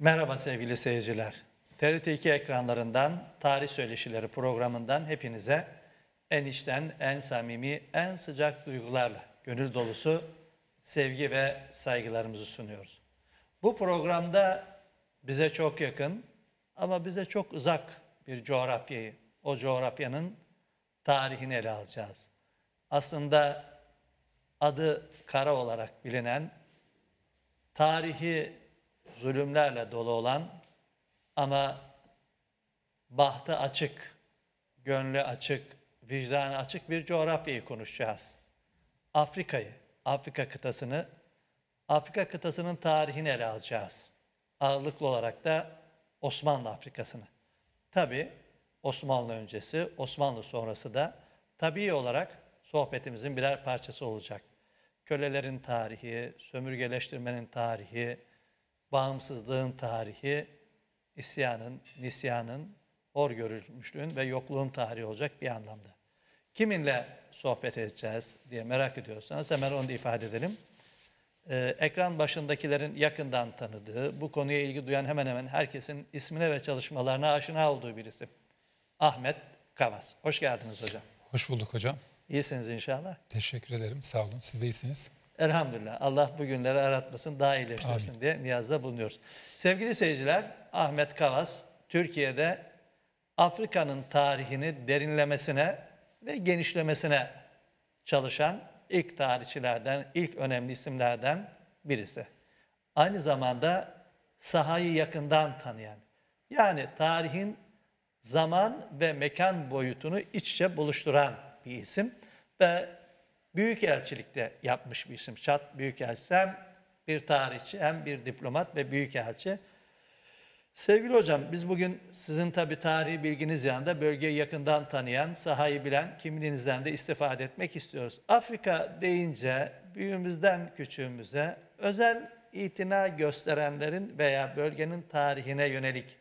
Merhaba sevgili seyirciler. TRT2 ekranlarından Tarih Söyleşileri programından hepinize en içten, en samimi, en sıcak duygularla gönül dolusu sevgi ve saygılarımızı sunuyoruz. Bu programda bize çok yakın ama bize çok uzak bir coğrafyayı, o coğrafyanın tarihini ele alacağız. Aslında adı kara olarak bilinen, tarihi zulümlerle dolu olan ama bahtı açık, gönlü açık, vicdanı açık bir coğrafyayı konuşacağız. Afrika'yı, Afrika kıtasını, Afrika kıtasının tarihini ele alacağız. Ağırlıklı olarak da Osmanlı Afrikasını. Tabi Osmanlı öncesi, Osmanlı sonrası da tabii olarak sohbetimizin birer parçası olacak. Kölelerin tarihi, sömürgeleştirmenin tarihi, bağımsızlığın tarihi, isyanın, nisyanın, hor görülmüşlüğün ve yokluğun tarihi olacak bir anlamda. Kiminle sohbet edeceğiz diye merak ediyorsanız hemen onu da ifade edelim. Ee, ekran başındakilerin yakından tanıdığı, bu konuya ilgi duyan hemen hemen herkesin ismine ve çalışmalarına aşina olduğu bir isim. Ahmet Kavas. Hoş geldiniz hocam. Hoş bulduk hocam. İyisiniz inşallah. Teşekkür ederim. Sağ olun. Siz de iyisiniz. Elhamdülillah Allah bugünleri aratmasın, daha iyileştirsin Amin. diye niyazda bulunuyoruz. Sevgili seyirciler, Ahmet Kavas Türkiye'de Afrika'nın tarihini derinlemesine ve genişlemesine çalışan ilk tarihçilerden, ilk önemli isimlerden birisi. Aynı zamanda sahayı yakından tanıyan, yani tarihin zaman ve mekan boyutunu iç içe buluşturan bir isim ve Büyükelçilikte yapmış bir isim. Çat Büyükelçisi hem bir tarihçi hem bir diplomat ve büyükelçi. Sevgili hocam biz bugün sizin tabi tarihi bilginiz yanında bölgeyi yakından tanıyan, sahayı bilen kimliğinizden de istifade etmek istiyoruz. Afrika deyince büyüğümüzden küçüğümüze özel itina gösterenlerin veya bölgenin tarihine yönelik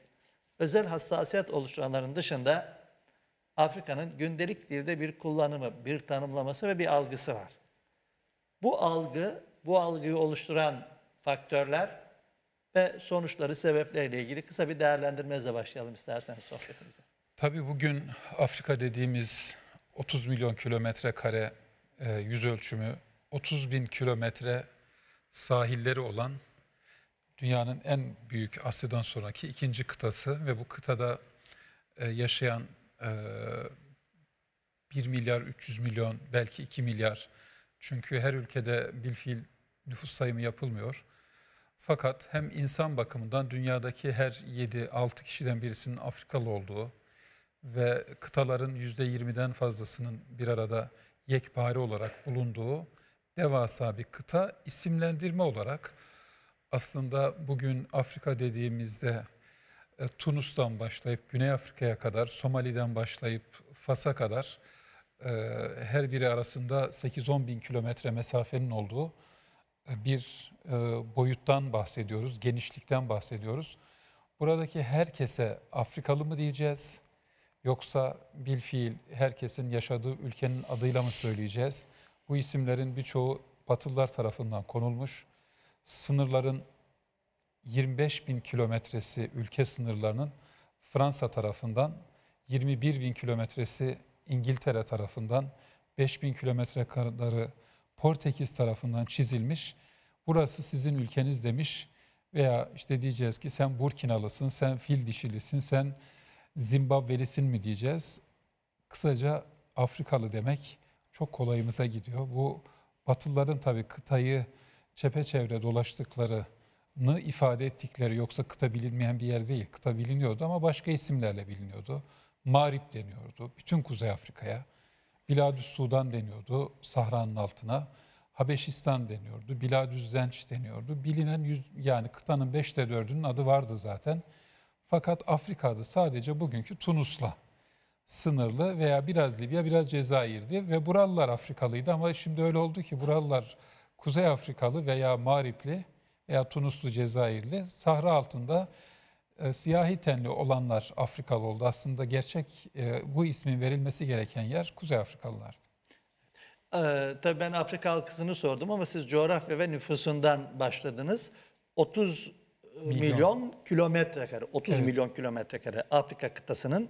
özel hassasiyet oluşturanların dışında Afrika'nın gündelik dilde bir kullanımı, bir tanımlaması ve bir algısı var. Bu algı, bu algıyı oluşturan faktörler ve sonuçları, sebepleriyle ilgili kısa bir değerlendirmenize başlayalım isterseniz sohbetimize. Tabii bugün Afrika dediğimiz 30 milyon kilometre kare e, yüz ölçümü, 30 bin kilometre sahilleri olan dünyanın en büyük Asya'dan sonraki ikinci kıtası ve bu kıtada e, yaşayan 1 milyar 300 milyon belki 2 milyar çünkü her ülkede bilfiil nüfus sayımı yapılmıyor. Fakat hem insan bakımından dünyadaki her 7-6 kişiden birisinin Afrikalı olduğu ve kıtaların %20'den fazlasının bir arada yekpare olarak bulunduğu devasa bir kıta isimlendirme olarak aslında bugün Afrika dediğimizde e, Tunus'tan başlayıp Güney Afrika'ya kadar, Somali'den başlayıp Fas'a kadar e, her biri arasında 8-10 bin kilometre mesafenin olduğu e, bir boyuttan bahsediyoruz, genişlikten bahsediyoruz. Buradaki herkese Afrikalı mı diyeceğiz yoksa bil fiil herkesin yaşadığı ülkenin adıyla mı söyleyeceğiz? Bu isimlerin birçoğu Batılılar tarafından konulmuş. Sınırların 25 bin kilometresi ülke sınırlarının Fransa tarafından, 21 bin kilometresi İngiltere tarafından, 5 bin kilometre kadarı Portekiz tarafından çizilmiş. Burası sizin ülkeniz demiş veya işte diyeceğiz ki sen Burkinalısın, sen fil dişilisin, sen Zimbabvelisin mi diyeceğiz. Kısaca Afrikalı demek çok kolayımıza gidiyor. Bu Batılıların tabii kıtayı çepeçevre dolaştıkları nı ifade ettikleri yoksa kıta bilinmeyen bir yer değil. Kıta biliniyordu ama başka isimlerle biliniyordu. Marip deniyordu bütün Kuzey Afrika'ya. Biladüs Sudan deniyordu Sahra'nın altına. Habeşistan deniyordu, Biladüz Zenç deniyordu. Bilinen yüz, yani kıtanın beşte dördünün adı vardı zaten. Fakat Afrika'da sadece bugünkü Tunus'la sınırlı veya biraz Libya, biraz Cezayir'di ve buralılar Afrikalıydı ama şimdi öyle oldu ki buralılar Kuzey Afrikalı veya Maripli veya Tunuslu Cezayirli sahra altında e, siyahi tenli olanlar Afrikalı oldu. Aslında gerçek e, bu ismin verilmesi gereken yer Kuzey Afrikalılardı. Ee, tabii ben Afrika halkısını sordum ama siz coğrafya ve nüfusundan başladınız. 30 milyon, milyon kilometre kare, 30 evet. milyon kilometre kare Afrika kıtasının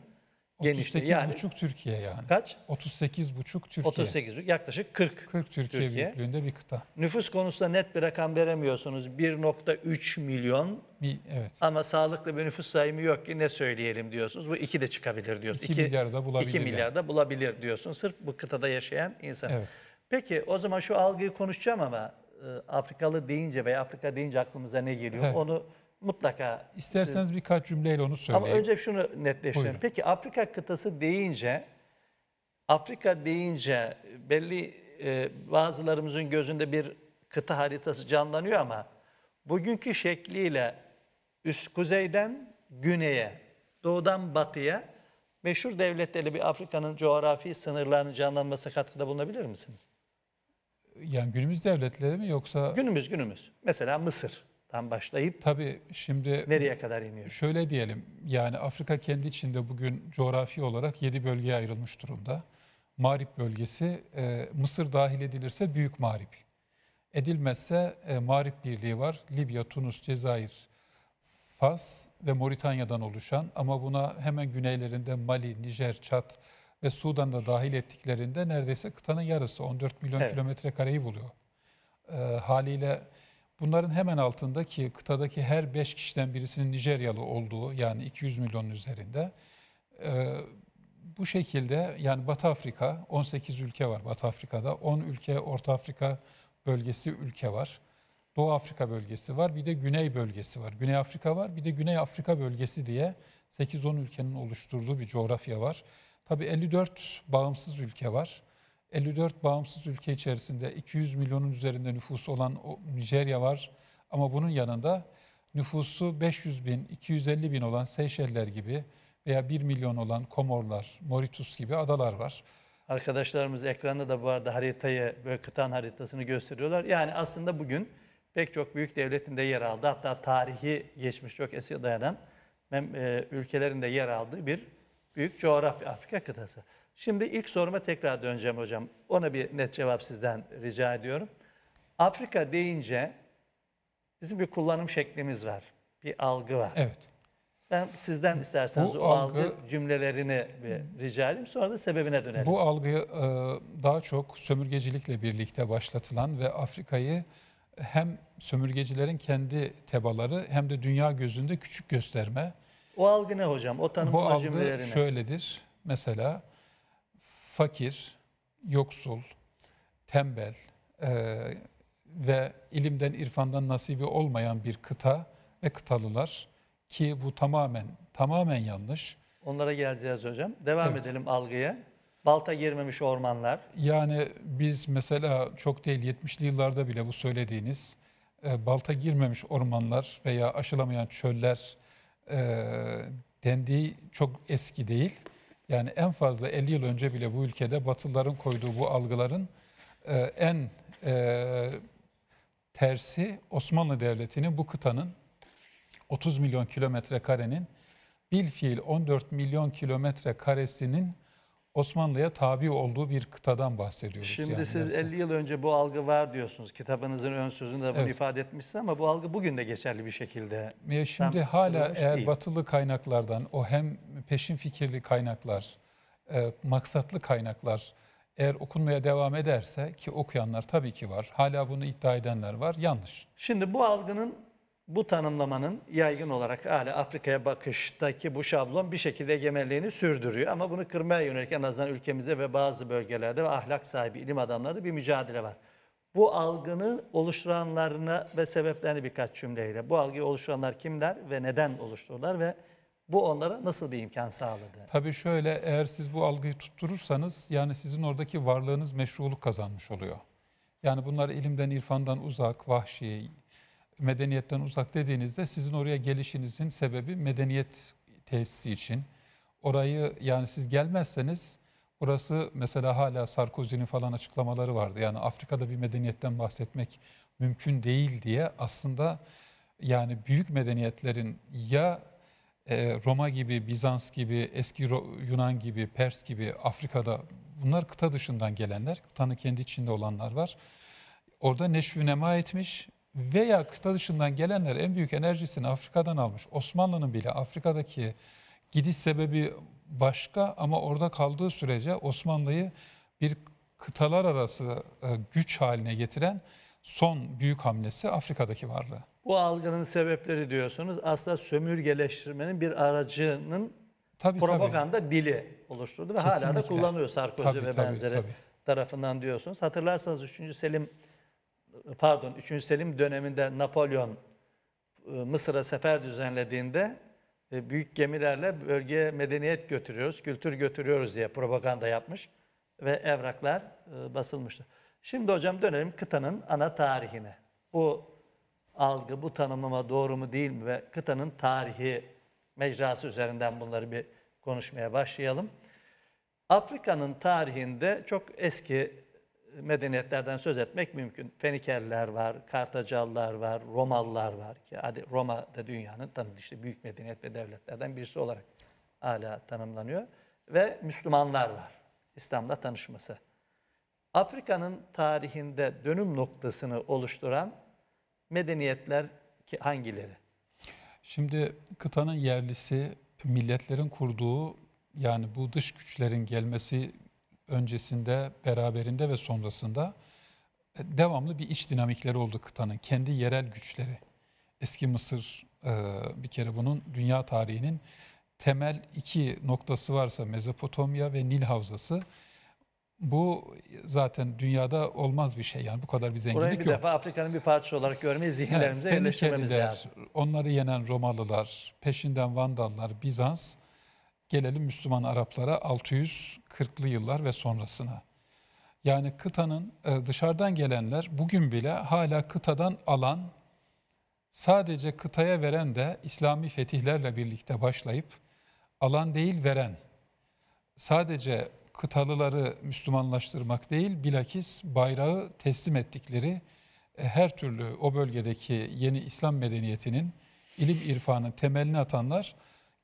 genişliği. 38,5 yani, Türkiye yani. Kaç? 38,5 Türkiye. 38 yaklaşık 40. 40 Türkiye, Türkiye büyüklüğünde bir kıta. Nüfus konusunda net bir rakam veremiyorsunuz. 1.3 milyon. Bir, evet. Ama sağlıklı bir nüfus sayımı yok ki ne söyleyelim diyorsunuz. Bu 2 de çıkabilir diyorsunuz. 2, 2 milyar da bulabilir. 2 milyar da bulabilir diyorsun. Sırf bu kıtada yaşayan insan. Evet. Peki o zaman şu algıyı konuşacağım ama e, Afrikalı deyince veya Afrika deyince aklımıza ne geliyor? Evet. Onu mutlaka... İsterseniz birkaç cümleyle onu söyleyeyim. Ama önce şunu netleştirelim. Buyurun. Peki Afrika kıtası deyince, Afrika deyince belli e, bazılarımızın gözünde bir kıta haritası canlanıyor ama bugünkü şekliyle üst kuzeyden güneye, doğudan batıya meşhur devletleri bir Afrika'nın coğrafi sınırlarının canlanması katkıda bulunabilir misiniz? Yani günümüz devletleri mi yoksa? Günümüz günümüz. Mesela Mısır dan başlayıp tabii şimdi nereye kadar iniyor? Şöyle diyelim. Yani Afrika kendi içinde bugün coğrafi olarak 7 bölgeye ayrılmış durumda. Mağrip bölgesi e, Mısır dahil edilirse Büyük Mağrip. Edilmezse e, Mağrip Birliği var. Libya, Tunus, Cezayir, Fas ve Moritanya'dan oluşan ama buna hemen güneylerinde Mali, Nijer, Çat ve Sudan'da dahil ettiklerinde neredeyse kıtanın yarısı 14 milyon evet. kilometre kareyi buluyor. E, haliyle Bunların hemen altındaki kıtadaki her 5 kişiden birisinin Nijeryalı olduğu yani 200 milyonun üzerinde. E, bu şekilde yani Batı Afrika 18 ülke var Batı Afrika'da. 10 ülke Orta Afrika bölgesi ülke var. Doğu Afrika bölgesi var, bir de Güney bölgesi var. Güney Afrika var, bir de Güney Afrika bölgesi diye 8-10 ülkenin oluşturduğu bir coğrafya var. Tabi 54 bağımsız ülke var. 54 bağımsız ülke içerisinde 200 milyonun üzerinde nüfusu olan o Nijerya var. Ama bunun yanında nüfusu 500 bin, 250 bin olan Seyşeller gibi veya 1 milyon olan Komorlar, Mauritius gibi adalar var. Arkadaşlarımız ekranda da bu arada haritayı, böyle kıtan haritasını gösteriyorlar. Yani aslında bugün pek çok büyük devletin de yer aldı. Hatta tarihi geçmiş çok eski dayanan e, ülkelerinde yer aldığı bir büyük coğrafya Afrika kıtası. Şimdi ilk soruma tekrar döneceğim hocam. Ona bir net cevap sizden rica ediyorum. Afrika deyince bizim bir kullanım şeklimiz var. Bir algı var. Evet. Ben sizden isterseniz bu o algı, algı cümlelerini bir rica edeyim. Sonra da sebebine dönelim. Bu algıyı e, daha çok sömürgecilikle birlikte başlatılan ve Afrika'yı hem sömürgecilerin kendi tebaları hem de dünya gözünde küçük gösterme. O algı ne hocam? O tanımlama cümleleri ne? Bu algı cümlelerine. şöyledir. Mesela fakir, yoksul, tembel e, ve ilimden, irfandan nasibi olmayan bir kıta ve kıtalılar ki bu tamamen tamamen yanlış. Onlara geleceğiz hocam. Devam evet. edelim algıya. Balta girmemiş ormanlar. Yani biz mesela çok değil 70'li yıllarda bile bu söylediğiniz e, balta girmemiş ormanlar veya aşılamayan çöller e, dendiği çok eski değil. Yani en fazla 50 yıl önce bile bu ülkede Batılıların koyduğu bu algıların e, en e, tersi Osmanlı Devleti'nin bu kıtanın 30 milyon kilometre karenin fiil 14 milyon kilometre karesinin Osmanlı'ya tabi olduğu bir kıtadan bahsediyoruz. Şimdi yani siz dersen. 50 yıl önce bu algı var diyorsunuz. Kitabınızın ön sözünde bunu evet. ifade etmişsiniz ama bu algı bugün de geçerli bir şekilde. Ya şimdi hala eğer değil. batılı kaynaklardan o hem peşin fikirli kaynaklar, e, maksatlı kaynaklar eğer okunmaya devam ederse ki okuyanlar tabii ki var. Hala bunu iddia edenler var. Yanlış. Şimdi bu algının bu tanımlamanın yaygın olarak hala Afrika'ya bakıştaki bu şablon bir şekilde egemenliğini sürdürüyor. Ama bunu kırmaya yönelik en azından ülkemize ve bazı bölgelerde ve ahlak sahibi ilim adamları bir mücadele var. Bu algını oluşturanlarına ve sebeplerini birkaç cümleyle. Bu algıyı oluşturanlar kimler ve neden oluştururlar ve bu onlara nasıl bir imkan sağladı? Tabii şöyle eğer siz bu algıyı tutturursanız yani sizin oradaki varlığınız meşruluk kazanmış oluyor. Yani bunlar ilimden, irfandan uzak, vahşi, medeniyetten uzak dediğinizde sizin oraya gelişinizin sebebi medeniyet tesisi için. Orayı yani siz gelmezseniz burası mesela hala Sarkozy'nin falan açıklamaları vardı. Yani Afrika'da bir medeniyetten bahsetmek mümkün değil diye aslında yani büyük medeniyetlerin ya e, Roma gibi, Bizans gibi, eski Yunan gibi, Pers gibi Afrika'da bunlar kıta dışından gelenler, kıtanın kendi içinde olanlar var. Orada neşvi nema etmiş veya kıta dışından gelenler en büyük enerjisini Afrika'dan almış. Osmanlı'nın bile Afrika'daki gidiş sebebi başka ama orada kaldığı sürece Osmanlı'yı bir kıtalar arası e, güç haline getiren son büyük hamlesi Afrika'daki varlığı. Bu algının sebepleri diyorsunuz aslında sömürgeleştirmenin bir aracının tabii, propaganda tabii. dili oluşturdu ve Kesinlikle. hala da kullanıyor Sarkozy tabii, ve tabii, benzeri tabii. tarafından diyorsunuz. Hatırlarsanız 3. Selim pardon 3. Selim döneminde Napolyon e, Mısır'a sefer düzenlediğinde e, büyük gemilerle bölgeye medeniyet götürüyoruz, kültür götürüyoruz diye propaganda yapmış ve evraklar e, basılmıştı. Şimdi hocam dönelim kıtanın ana tarihine. Bu algı, bu tanımlama doğru mu değil mi ve kıtanın tarihi mecrası üzerinden bunları bir konuşmaya başlayalım. Afrika'nın tarihinde çok eski medeniyetlerden söz etmek mümkün. Fenikeliler var, Kartacallar var, Romalılar var ki hadi Roma da dünyanın tanım işte büyük medeniyet ve devletlerden birisi olarak hala tanımlanıyor ve Müslümanlar var. İslam'la tanışması. Afrika'nın tarihinde dönüm noktasını oluşturan medeniyetler ki hangileri? Şimdi kıtanın yerlisi milletlerin kurduğu yani bu dış güçlerin gelmesi öncesinde, beraberinde ve sonrasında e, devamlı bir iç dinamikleri oldu kıtanın. Kendi yerel güçleri. Eski Mısır e, bir kere bunun dünya tarihinin temel iki noktası varsa Mezopotamya ve Nil Havzası. Bu zaten dünyada olmaz bir şey yani bu kadar bir zenginlik Orayı bir yok. defa Afrika'nın bir parçası olarak görmeyi zihinlerimize yani, yerleştirmemiz lazım. Onları yenen Romalılar, peşinden Vandallar, Bizans, Gelelim Müslüman Araplara 640'lı yıllar ve sonrasına. Yani kıtanın e, dışarıdan gelenler bugün bile hala kıtadan alan, sadece kıtaya veren de İslami fetihlerle birlikte başlayıp alan değil veren, sadece kıtalıları Müslümanlaştırmak değil, bilakis bayrağı teslim ettikleri e, her türlü o bölgedeki yeni İslam medeniyetinin ilim irfanın temelini atanlar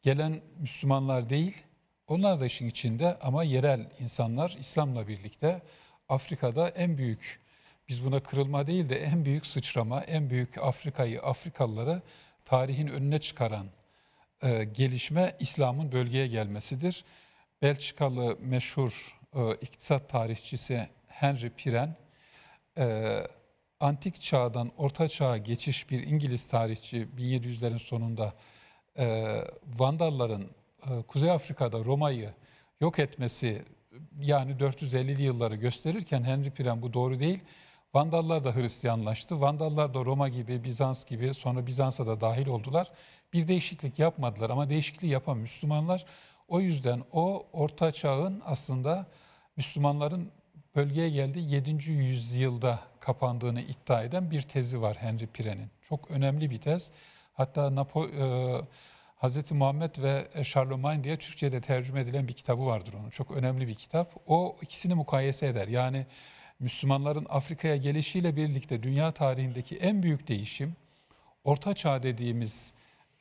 gelen Müslümanlar değil, onlar da işin içinde ama yerel insanlar İslam'la birlikte Afrika'da en büyük, biz buna kırılma değil de en büyük sıçrama, en büyük Afrika'yı, Afrikalıları tarihin önüne çıkaran e, gelişme İslam'ın bölgeye gelmesidir. Belçikalı meşhur e, iktisat tarihçisi Henry Piren, e, antik çağdan orta çağa geçiş bir İngiliz tarihçi 1700'lerin sonunda e, Vandalların e, Kuzey Afrika'da Roma'yı yok etmesi yani 450'li yılları gösterirken Henry Piren bu doğru değil. Vandallar da Hristiyanlaştı. Vandallar da Roma gibi, Bizans gibi sonra Bizans'a da dahil oldular. Bir değişiklik yapmadılar ama değişikliği yapan Müslümanlar. O yüzden o Orta Çağ'ın aslında Müslümanların bölgeye geldi 7. yüzyılda kapandığını iddia eden bir tezi var Henry Piren'in. Çok önemli bir tez. Hatta Napo, e, Hz. Muhammed ve Charlemagne diye Türkçe'de tercüme edilen bir kitabı vardır onun. Çok önemli bir kitap. O ikisini mukayese eder. Yani Müslümanların Afrika'ya gelişiyle birlikte dünya tarihindeki en büyük değişim, Orta Çağ dediğimiz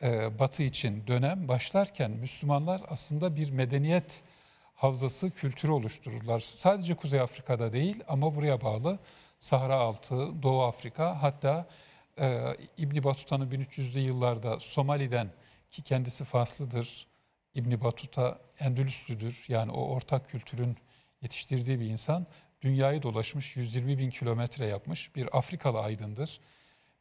e, Batı için dönem başlarken Müslümanlar aslında bir medeniyet havzası, kültürü oluştururlar. Sadece Kuzey Afrika'da değil ama buraya bağlı Sahra altı, Doğu Afrika hatta e, İbni Batuta'nın 1300'lü yıllarda Somali'den ki kendisi Faslıdır, İbni Batuta Endülüslüdür yani o ortak kültürün yetiştirdiği bir insan dünyayı dolaşmış 120 bin kilometre yapmış bir Afrikalı aydındır.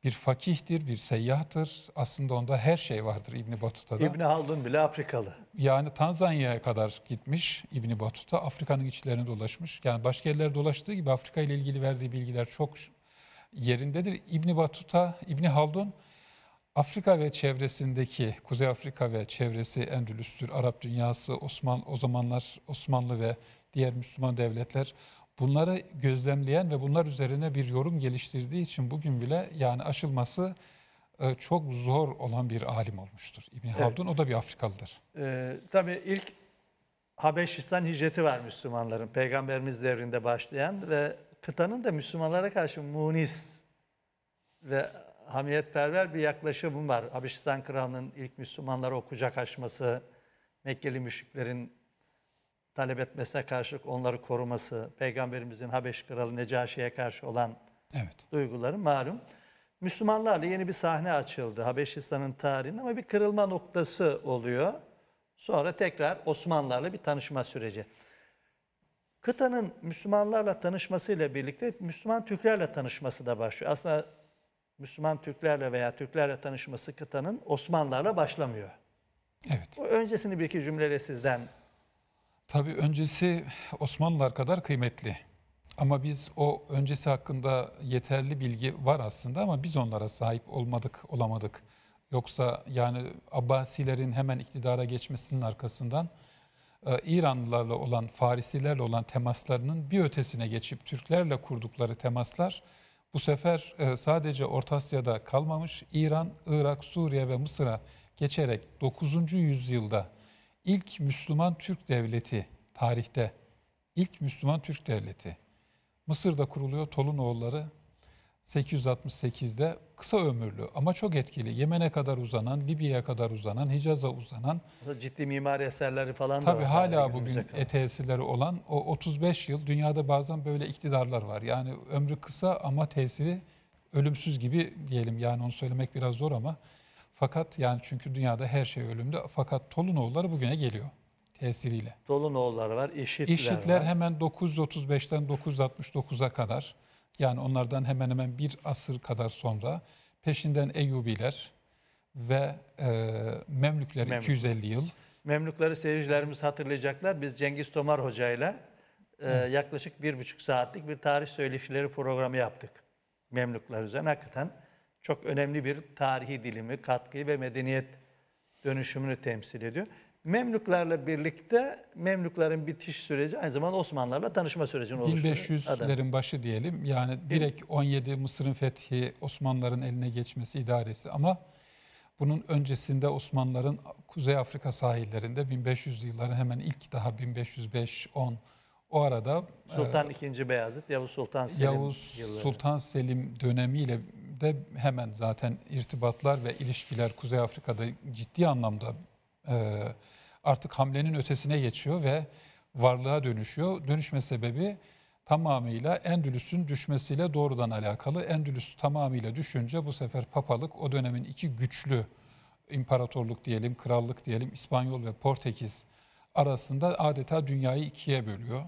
Bir fakihtir, bir seyyahtır. Aslında onda her şey vardır İbni Batuta'da. İbni Haldun bile Afrikalı. Yani Tanzanya'ya kadar gitmiş İbni Batuta. Afrika'nın içlerini dolaşmış. Yani başka yerler dolaştığı gibi Afrika ile ilgili verdiği bilgiler çok yerindedir. İbni Batuta, İbni Haldun Afrika ve çevresindeki Kuzey Afrika ve çevresi Endülüs'tür, Arap dünyası, Osman o zamanlar Osmanlı ve diğer Müslüman devletler bunları gözlemleyen ve bunlar üzerine bir yorum geliştirdiği için bugün bile yani aşılması e, çok zor olan bir alim olmuştur. İbn evet. Haldun o da bir Afrikalıdır. Ee, tabii ilk Habeşistan hicreti var Müslümanların. Peygamberimiz devrinde başlayan ve kıtanın da Müslümanlara karşı munis ve hamiyetperver bir yaklaşımım var. Habeşistan Kralı'nın ilk Müslümanlara o kucak açması, Mekkeli müşriklerin talep etmesine karşı onları koruması, Peygamberimizin Habeş Kralı Necaşi'ye karşı olan evet. duyguları malum. Müslümanlarla yeni bir sahne açıldı Habeşistan'ın tarihinde ama bir kırılma noktası oluyor. Sonra tekrar Osmanlılarla bir tanışma süreci kıtanın Müslümanlarla tanışmasıyla birlikte Müslüman Türklerle tanışması da başlıyor. Aslında Müslüman Türklerle veya Türklerle tanışması kıtanın Osmanlılarla başlamıyor. Evet. O öncesini bir iki cümleyle sizden. Tabii öncesi Osmanlılar kadar kıymetli. Ama biz o öncesi hakkında yeterli bilgi var aslında ama biz onlara sahip olmadık, olamadık. Yoksa yani Abbasilerin hemen iktidara geçmesinin arkasından e, İranlılarla olan, Farisilerle olan temaslarının bir ötesine geçip Türklerle kurdukları temaslar bu sefer e, sadece Orta Asya'da kalmamış, İran, Irak, Suriye ve Mısır'a geçerek 9. yüzyılda ilk Müslüman Türk devleti tarihte, ilk Müslüman Türk devleti Mısır'da kuruluyor Tolunoğulları 868'de kısa ömürlü ama çok etkili. Yemen'e kadar uzanan, Libya'ya kadar uzanan, Hicaz'a uzanan. Ciddi mimari eserleri falan tabii da Tabii hala bugün tesirleri olan o 35 yıl dünyada bazen böyle iktidarlar var. Yani ömrü kısa ama tesiri ölümsüz gibi diyelim. Yani onu söylemek biraz zor ama. Fakat yani çünkü dünyada her şey ölümde. Fakat Tolunoğulları bugüne geliyor tesiriyle. Tolunoğulları var, IŞİD'ler, İşitler var. hemen 935'ten 969'a kadar yani onlardan hemen hemen bir asır kadar sonra peşinden Eyyubiler ve e, Memlükler Memlük. 250 yıl. Memlükleri seyircilerimiz hatırlayacaklar. Biz Cengiz Tomar Hoca ile yaklaşık bir buçuk saatlik bir tarih söyleşileri programı yaptık. Memlükler üzerine hakikaten çok önemli bir tarihi dilimi, katkıyı ve medeniyet dönüşümünü temsil ediyor. Memlüklerle birlikte Memlüklerin bitiş süreci aynı zamanda Osmanlılarla tanışma sürecini oluşturuyor. 1500'lerin başı diyelim. Yani direkt 17 Mısır'ın fethi, Osmanlıların eline geçmesi idaresi ama bunun öncesinde Osmanlıların Kuzey Afrika sahillerinde 1500 yılların hemen ilk daha 1505-10 o arada Sultan II. E, Beyazıt, Yavuz Sultan Selim Yavuz yılları. Sultan Selim dönemiyle de hemen zaten irtibatlar ve ilişkiler Kuzey Afrika'da ciddi anlamda ee, artık hamlenin ötesine geçiyor ve varlığa dönüşüyor. Dönüşme sebebi tamamıyla Endülüs'ün düşmesiyle doğrudan alakalı. Endülüs tamamıyla düşünce bu sefer papalık o dönemin iki güçlü imparatorluk diyelim, krallık diyelim, İspanyol ve Portekiz arasında adeta dünyayı ikiye bölüyor.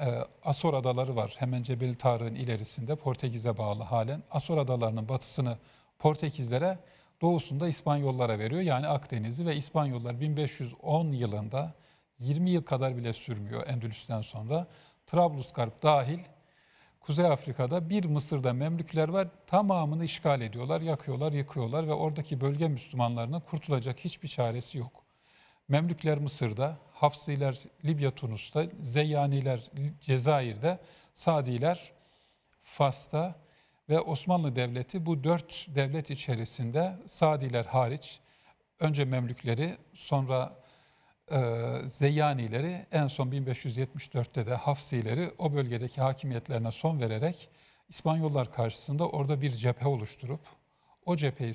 Ee, Asor Adaları var hemen Cebel Tarık'ın ilerisinde Portekiz'e bağlı halen. Asor Adaları'nın batısını Portekizlere doğusunda İspanyollara veriyor. Yani Akdeniz'i ve İspanyollar 1510 yılında 20 yıl kadar bile sürmüyor Endülüs'ten sonra. Trablusgarp dahil Kuzey Afrika'da bir Mısır'da Memlükler var. Tamamını işgal ediyorlar, yakıyorlar, yıkıyorlar ve oradaki bölge Müslümanlarının kurtulacak hiçbir çaresi yok. Memlükler Mısır'da, Hafsiler Libya Tunus'ta, Zeyyaniler Cezayir'de, Sadiler Fas'ta, ve Osmanlı Devleti bu dört devlet içerisinde Sadiler hariç önce Memlükleri sonra e, Zeyyanileri en son 1574'te de Hafsileri o bölgedeki hakimiyetlerine son vererek İspanyollar karşısında orada bir cephe oluşturup o cepheyi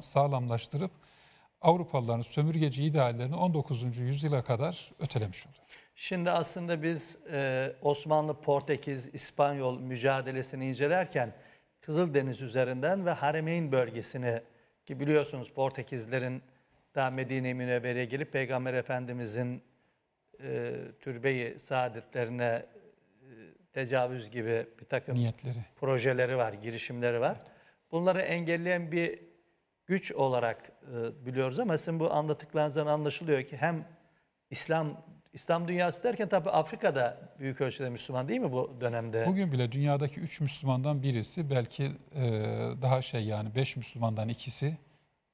sağlamlaştırıp Avrupalıların sömürgeci ideallerini 19. yüzyıla kadar ötelemiş oldu. Şimdi aslında biz e, Osmanlı, Portekiz, İspanyol mücadelesini incelerken Kızıldeniz üzerinden ve Haremeyn bölgesini ki biliyorsunuz Portekizlerin daha Medine-i Münevvere'ye gelip Peygamber Efendimizin e, türbeyi saadetlerine e, tecavüz gibi bir takım Niyetleri. projeleri var, girişimleri var. Evet. Bunları engelleyen bir güç olarak e, biliyoruz ama sizin bu anlattıklarınızdan anlaşılıyor ki hem İslam İslam dünyası derken tabi Afrika'da büyük ölçüde Müslüman değil mi bu dönemde? Bugün bile dünyadaki 3 Müslümandan birisi belki e, daha şey yani 5 Müslümandan ikisi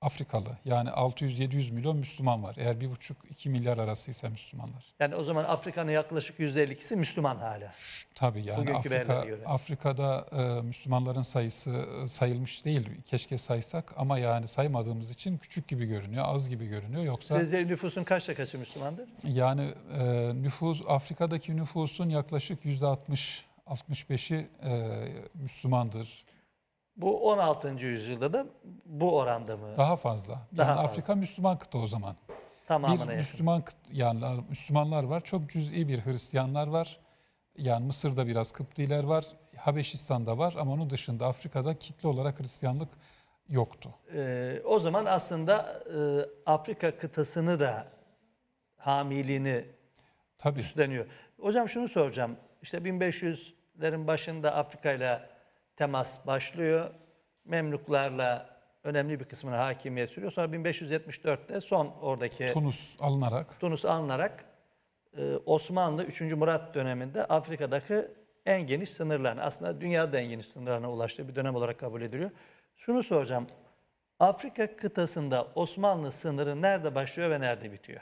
Afrikalı yani 600-700 milyon Müslüman var. Eğer 1,5-2 milyar arasıysa Müslümanlar. Yani o zaman Afrika'nın yaklaşık %52'si Müslüman hala. Tabii yani Afrika, Afrika'da e, Müslümanların sayısı e, sayılmış değil. Keşke saysak ama yani saymadığımız için küçük gibi görünüyor, az gibi görünüyor. Yoksa Sizce nüfusun kaçta kaçı Müslümandır? Yani e, nüfus Afrika'daki nüfusun yaklaşık %60 65'i e, Müslümandır. Bu 16. yüzyılda da bu oranda mı? Daha fazla. Yani Daha yani fazla. Afrika Müslüman kıta o zaman. Tamamına bir Müslüman kıt, yani Müslümanlar var. Çok cüz'i bir Hristiyanlar var. Yani Mısır'da biraz Kıptiler var. Habeşistan'da var ama onun dışında Afrika'da kitle olarak Hristiyanlık yoktu. Ee, o zaman aslında e, Afrika kıtasını da hamiliğini Tabii. üstleniyor. Hocam şunu soracağım. İşte 1500'lerin başında Afrika ile temas başlıyor. Memluklarla önemli bir kısmını hakimiyet sürüyor. Sonra 1574'te son oradaki... Tunus alınarak. Tunus alınarak e, Osmanlı 3. Murat döneminde Afrika'daki en geniş sınırlarına, aslında dünyada en geniş sınırlarına ulaştığı bir dönem olarak kabul ediliyor. Şunu soracağım, Afrika kıtasında Osmanlı sınırı nerede başlıyor ve nerede bitiyor?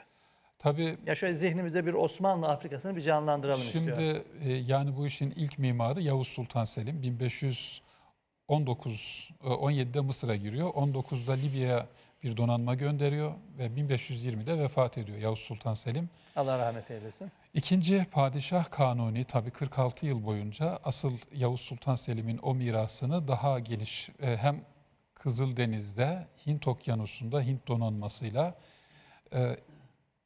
Tabii, ya şöyle zihnimize bir Osmanlı Afrikasını bir canlandıralım şimdi, istiyorum. Şimdi e, yani bu işin ilk mimarı Yavuz Sultan Selim 1519 17'de e, Mısır'a giriyor. 19'da Libya'ya bir donanma gönderiyor ve 1520'de vefat ediyor Yavuz Sultan Selim. Allah rahmet eylesin. İkinci padişah kanuni tabii 46 yıl boyunca asıl Yavuz Sultan Selim'in o mirasını daha geniş e, hem Kızıldeniz'de Hint Okyanusu'nda Hint donanmasıyla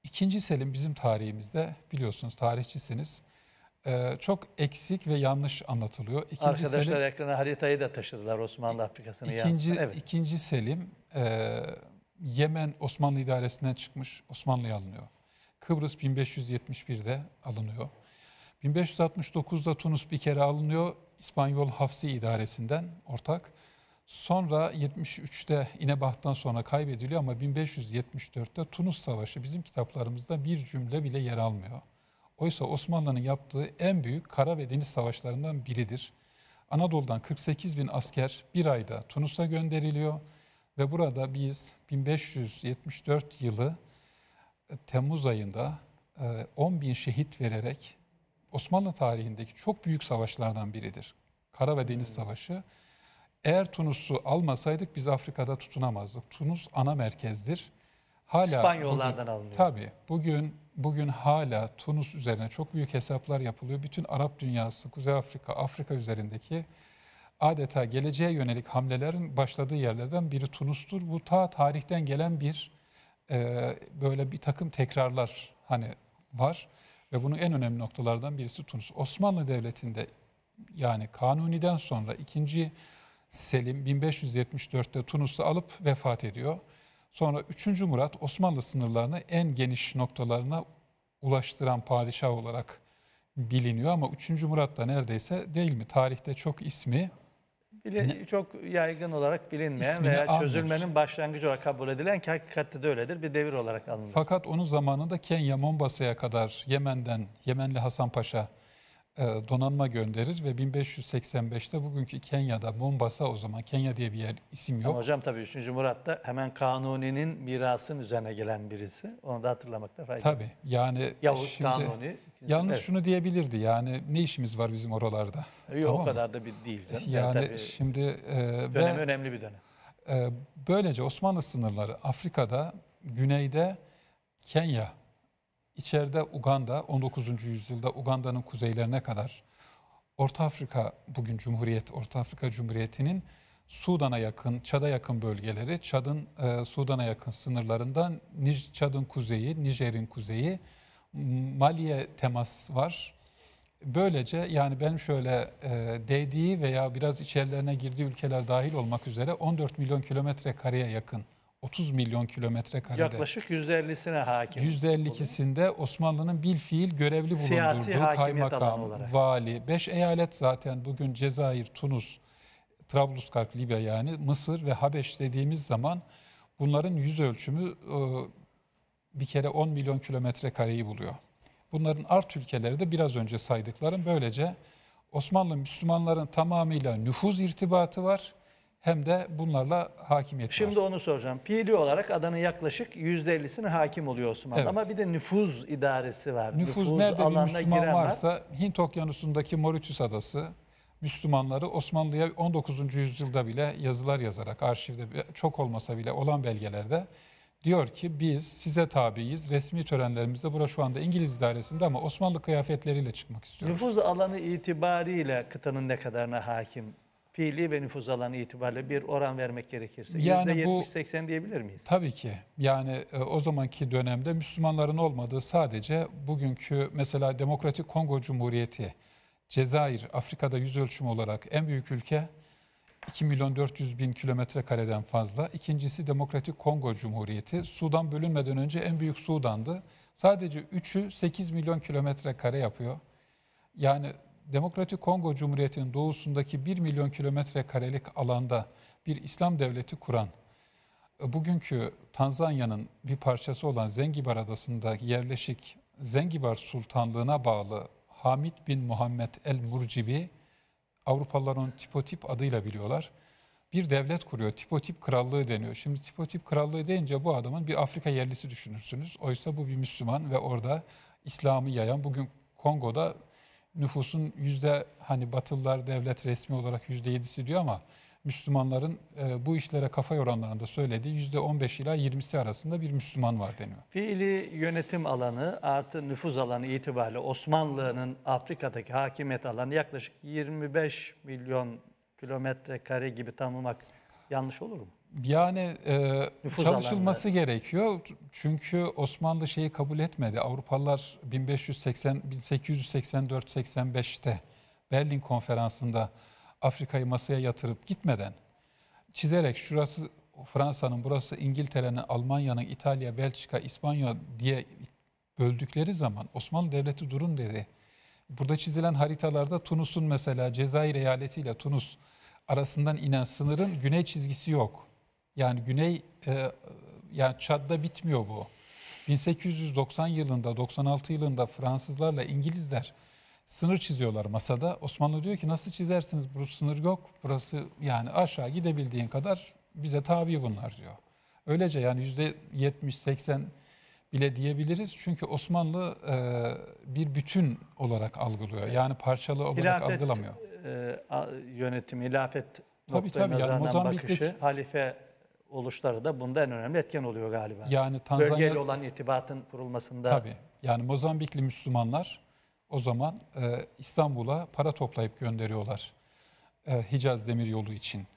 İkinci Selim bizim tarihimizde biliyorsunuz tarihçisiniz ee, çok eksik ve yanlış anlatılıyor. İkinci Arkadaşlar Selim, ekrana haritayı da taşıdılar Osmanlı Afrikası'nı ikinci, evet. ikinci Selim e, Yemen Osmanlı idaresinden çıkmış Osmanlı'ya alınıyor. Kıbrıs 1571'de alınıyor. 1569'da Tunus bir kere alınıyor İspanyol Hafsi idaresinden ortak. Sonra 73'te İnebah'tan sonra kaybediliyor ama 1574'te Tunus Savaşı bizim kitaplarımızda bir cümle bile yer almıyor. Oysa Osmanlı'nın yaptığı en büyük kara ve deniz savaşlarından biridir. Anadolu'dan 48 bin asker bir ayda Tunus'a gönderiliyor ve burada biz 1574 yılı e, Temmuz ayında 10 e, bin şehit vererek Osmanlı tarihindeki çok büyük savaşlardan biridir. Kara ve Deniz hmm. Savaşı. Eğer Tunus'u almasaydık biz Afrika'da tutunamazdık. Tunus ana merkezdir. Hala İspanyollardan bugün, alınıyor. Tabii. Bugün bugün hala Tunus üzerine çok büyük hesaplar yapılıyor. Bütün Arap dünyası, Kuzey Afrika, Afrika üzerindeki adeta geleceğe yönelik hamlelerin başladığı yerlerden biri Tunus'tur. Bu ta tarihten gelen bir e, böyle bir takım tekrarlar hani var ve bunun en önemli noktalardan birisi Tunus. Osmanlı Devleti'nde yani Kanuni'den sonra ikinci Selim 1574'te Tunus'u alıp vefat ediyor. Sonra 3. Murat Osmanlı sınırlarını en geniş noktalarına ulaştıran padişah olarak biliniyor ama 3. Murat da neredeyse değil mi? Tarihte çok ismi Bile, ne? çok yaygın olarak bilinmeyen İsmini veya almıyoruz. çözülmenin başlangıcı olarak kabul edilen ki hakikatte de öyledir bir devir olarak alınıyor. Fakat onun zamanında Kenya Mombasa'ya kadar Yemen'den, Yemenli Hasan Paşa e, donanma gönderir ve 1585'te bugünkü Kenya'da Mombasa o zaman Kenya diye bir yer isim yok. Ama hocam tabii 3. Murat da hemen Kanuni'nin mirasının üzerine gelen birisi. Onu da hatırlamakta fayda var. Tabii yani Yavuz şimdi, Kanuni. Yalnız evet. şunu diyebilirdi yani ne işimiz var bizim oralarda? E, yok tamam o kadar da bir değil canım. Yani, yani tabii, şimdi e, dönem ve, önemli bir dönem. E, böylece Osmanlı sınırları Afrika'da, güneyde Kenya İçeride Uganda 19. yüzyılda Uganda'nın kuzeylerine kadar Orta Afrika bugün Cumhuriyet Orta Afrika Cumhuriyeti'nin Sudan'a yakın, Çad'a yakın bölgeleri, Çad'ın e, Sudan'a yakın sınırlarından Nij, Çad'ın kuzeyi, Nijer'in kuzeyi, Mali'ye temas var. Böylece yani benim şöyle e, değdiği veya biraz içerilerine girdiği ülkeler dahil olmak üzere 14 milyon kilometre kareye yakın 30 milyon kilometre karede. Yaklaşık %50'sine hakim. %52'sinde Osmanlı'nın bil fiil görevli bulundurduğu Siyasi kaymakam, vali, 5 eyalet zaten bugün Cezayir, Tunus, Trablusgarp, Libya yani Mısır ve Habeş dediğimiz zaman bunların yüz ölçümü e, bir kere 10 milyon kilometre kareyi buluyor. Bunların art ülkeleri de biraz önce saydıklarım böylece Osmanlı Müslümanların tamamıyla nüfuz irtibatı var hem de bunlarla hakimiyet Şimdi var. onu soracağım. Fiili olarak adanın yaklaşık %50'sine hakim oluyor Osmanlı evet. ama bir de nüfuz idaresi var. Nüfuz, nüfuz nerede bir Müslüman varsa Hint Okyanusu'ndaki Mauritius Adası Müslümanları Osmanlı'ya 19. yüzyılda bile yazılar yazarak arşivde çok olmasa bile olan belgelerde diyor ki biz size tabiiz. Resmi törenlerimizde bura şu anda İngiliz idaresinde ama Osmanlı kıyafetleriyle çıkmak istiyoruz. Nüfuz alanı itibariyle kıtanın ne kadarına hakim fiili ve nüfuz alanı itibariyle bir oran vermek gerekirse yani %70-80 diyebilir miyiz? Tabii ki. Yani e, o zamanki dönemde Müslümanların olmadığı sadece bugünkü mesela Demokratik Kongo Cumhuriyeti, Cezayir, Afrika'da yüz ölçüm olarak en büyük ülke 2 milyon 400 bin kilometre kareden fazla. İkincisi Demokratik Kongo Cumhuriyeti. Sudan bölünmeden önce en büyük Sudan'dı. Sadece 3'ü 8 milyon kilometre kare yapıyor. Yani Demokratik Kongo Cumhuriyeti'nin doğusundaki 1 milyon kilometre karelik alanda bir İslam devleti kuran, e, bugünkü Tanzanya'nın bir parçası olan Zengibar Adası'nda yerleşik Zengibar Sultanlığı'na bağlı Hamid bin Muhammed el-Murcibi, Avrupalılar onu Tipotip adıyla biliyorlar. Bir devlet kuruyor. Tipotip Krallığı deniyor. Şimdi Tipotip Krallığı deyince bu adamın bir Afrika yerlisi düşünürsünüz. Oysa bu bir Müslüman ve orada İslam'ı yayan, bugün Kongo'da nüfusun yüzde hani Batılılar devlet resmi olarak yüzde yedisi diyor ama Müslümanların e, bu işlere kafa yoranlarında söylediği yüzde on beş ila yirmisi arasında bir Müslüman var deniyor. Fiili yönetim alanı artı nüfuz alanı itibariyle Osmanlı'nın Afrika'daki hakimiyet alanı yaklaşık 25 milyon kilometre kare gibi tanımlamak yanlış olur mu? Yani e, çalışılması alanları. gerekiyor. Çünkü Osmanlı şeyi kabul etmedi. Avrupalılar 1580 1884 85'te Berlin konferansında Afrika'yı masaya yatırıp gitmeden çizerek şurası Fransa'nın, burası İngiltere'nin, Almanya'nın, İtalya, Belçika, İspanya diye böldükleri zaman Osmanlı Devleti durun dedi. Burada çizilen haritalarda Tunus'un mesela Cezayir eyaletiyle Tunus arasından inen sınırın güney çizgisi yok. Yani Güney e, yani Çad'da bitmiyor bu. 1890 yılında, 96 yılında Fransızlarla İngilizler sınır çiziyorlar masada. Osmanlı diyor ki nasıl çizersiniz? Bu sınır yok. Burası yani aşağı gidebildiğin kadar bize tabi bunlar diyor. Öylece yani %70-80 bile diyebiliriz. Çünkü Osmanlı e, bir bütün olarak algılıyor. Yani parçalı olarak hilafet, algılamıyor. E, yönetim, hilafet tabii, tabii, yani bakışı, halife oluşları da bunda en önemli etken oluyor galiba. Yani Tanzanya... Bölgeyle olan irtibatın kurulmasında. Tabii. Yani Mozambikli Müslümanlar o zaman e, İstanbul'a para toplayıp gönderiyorlar. E, Hicaz Demiryolu için.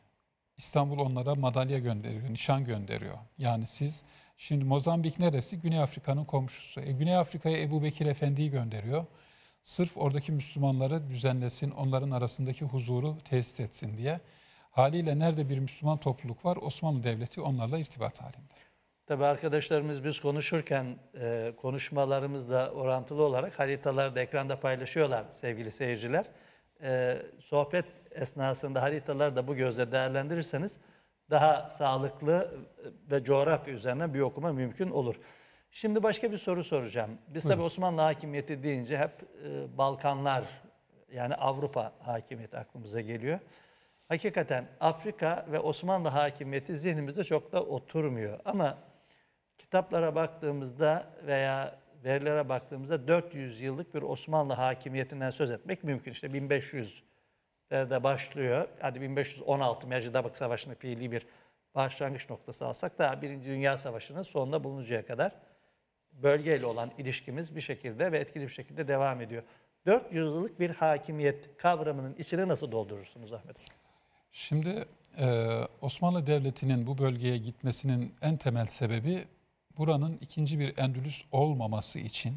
İstanbul onlara madalya gönderiyor, nişan gönderiyor. Yani siz şimdi Mozambik neresi? Güney Afrika'nın komşusu. E, Güney Afrika'ya Ebu Bekir Efendi'yi gönderiyor. Sırf oradaki Müslümanları düzenlesin, onların arasındaki huzuru tesis etsin diye. Haliyle nerede bir Müslüman topluluk var Osmanlı Devleti onlarla irtibat halinde. Tabii arkadaşlarımız biz konuşurken e, konuşmalarımızla orantılı olarak haritaları da ekranda paylaşıyorlar sevgili seyirciler. E, sohbet esnasında haritaları da bu gözle değerlendirirseniz daha sağlıklı ve coğrafya üzerine bir okuma mümkün olur. Şimdi başka bir soru soracağım. Biz tabi Osmanlı hakimiyeti deyince hep e, Balkanlar yani Avrupa hakimiyeti aklımıza geliyor hakikaten Afrika ve Osmanlı hakimiyeti zihnimizde çok da oturmuyor. Ama kitaplara baktığımızda veya verilere baktığımızda 400 yıllık bir Osmanlı hakimiyetinden söz etmek mümkün. İşte 1500'lerde başlıyor. Hadi 1516 Mecidabık Savaşı'nın fiili bir başlangıç noktası alsak da Birinci Dünya Savaşı'nın sonunda bulunacağı kadar bölgeyle olan ilişkimiz bir şekilde ve etkili bir şekilde devam ediyor. 400 yıllık bir hakimiyet kavramının içine nasıl doldurursunuz Ahmet Hocam? Şimdi e, Osmanlı Devleti'nin bu bölgeye gitmesinin en temel sebebi buranın ikinci bir Endülüs olmaması için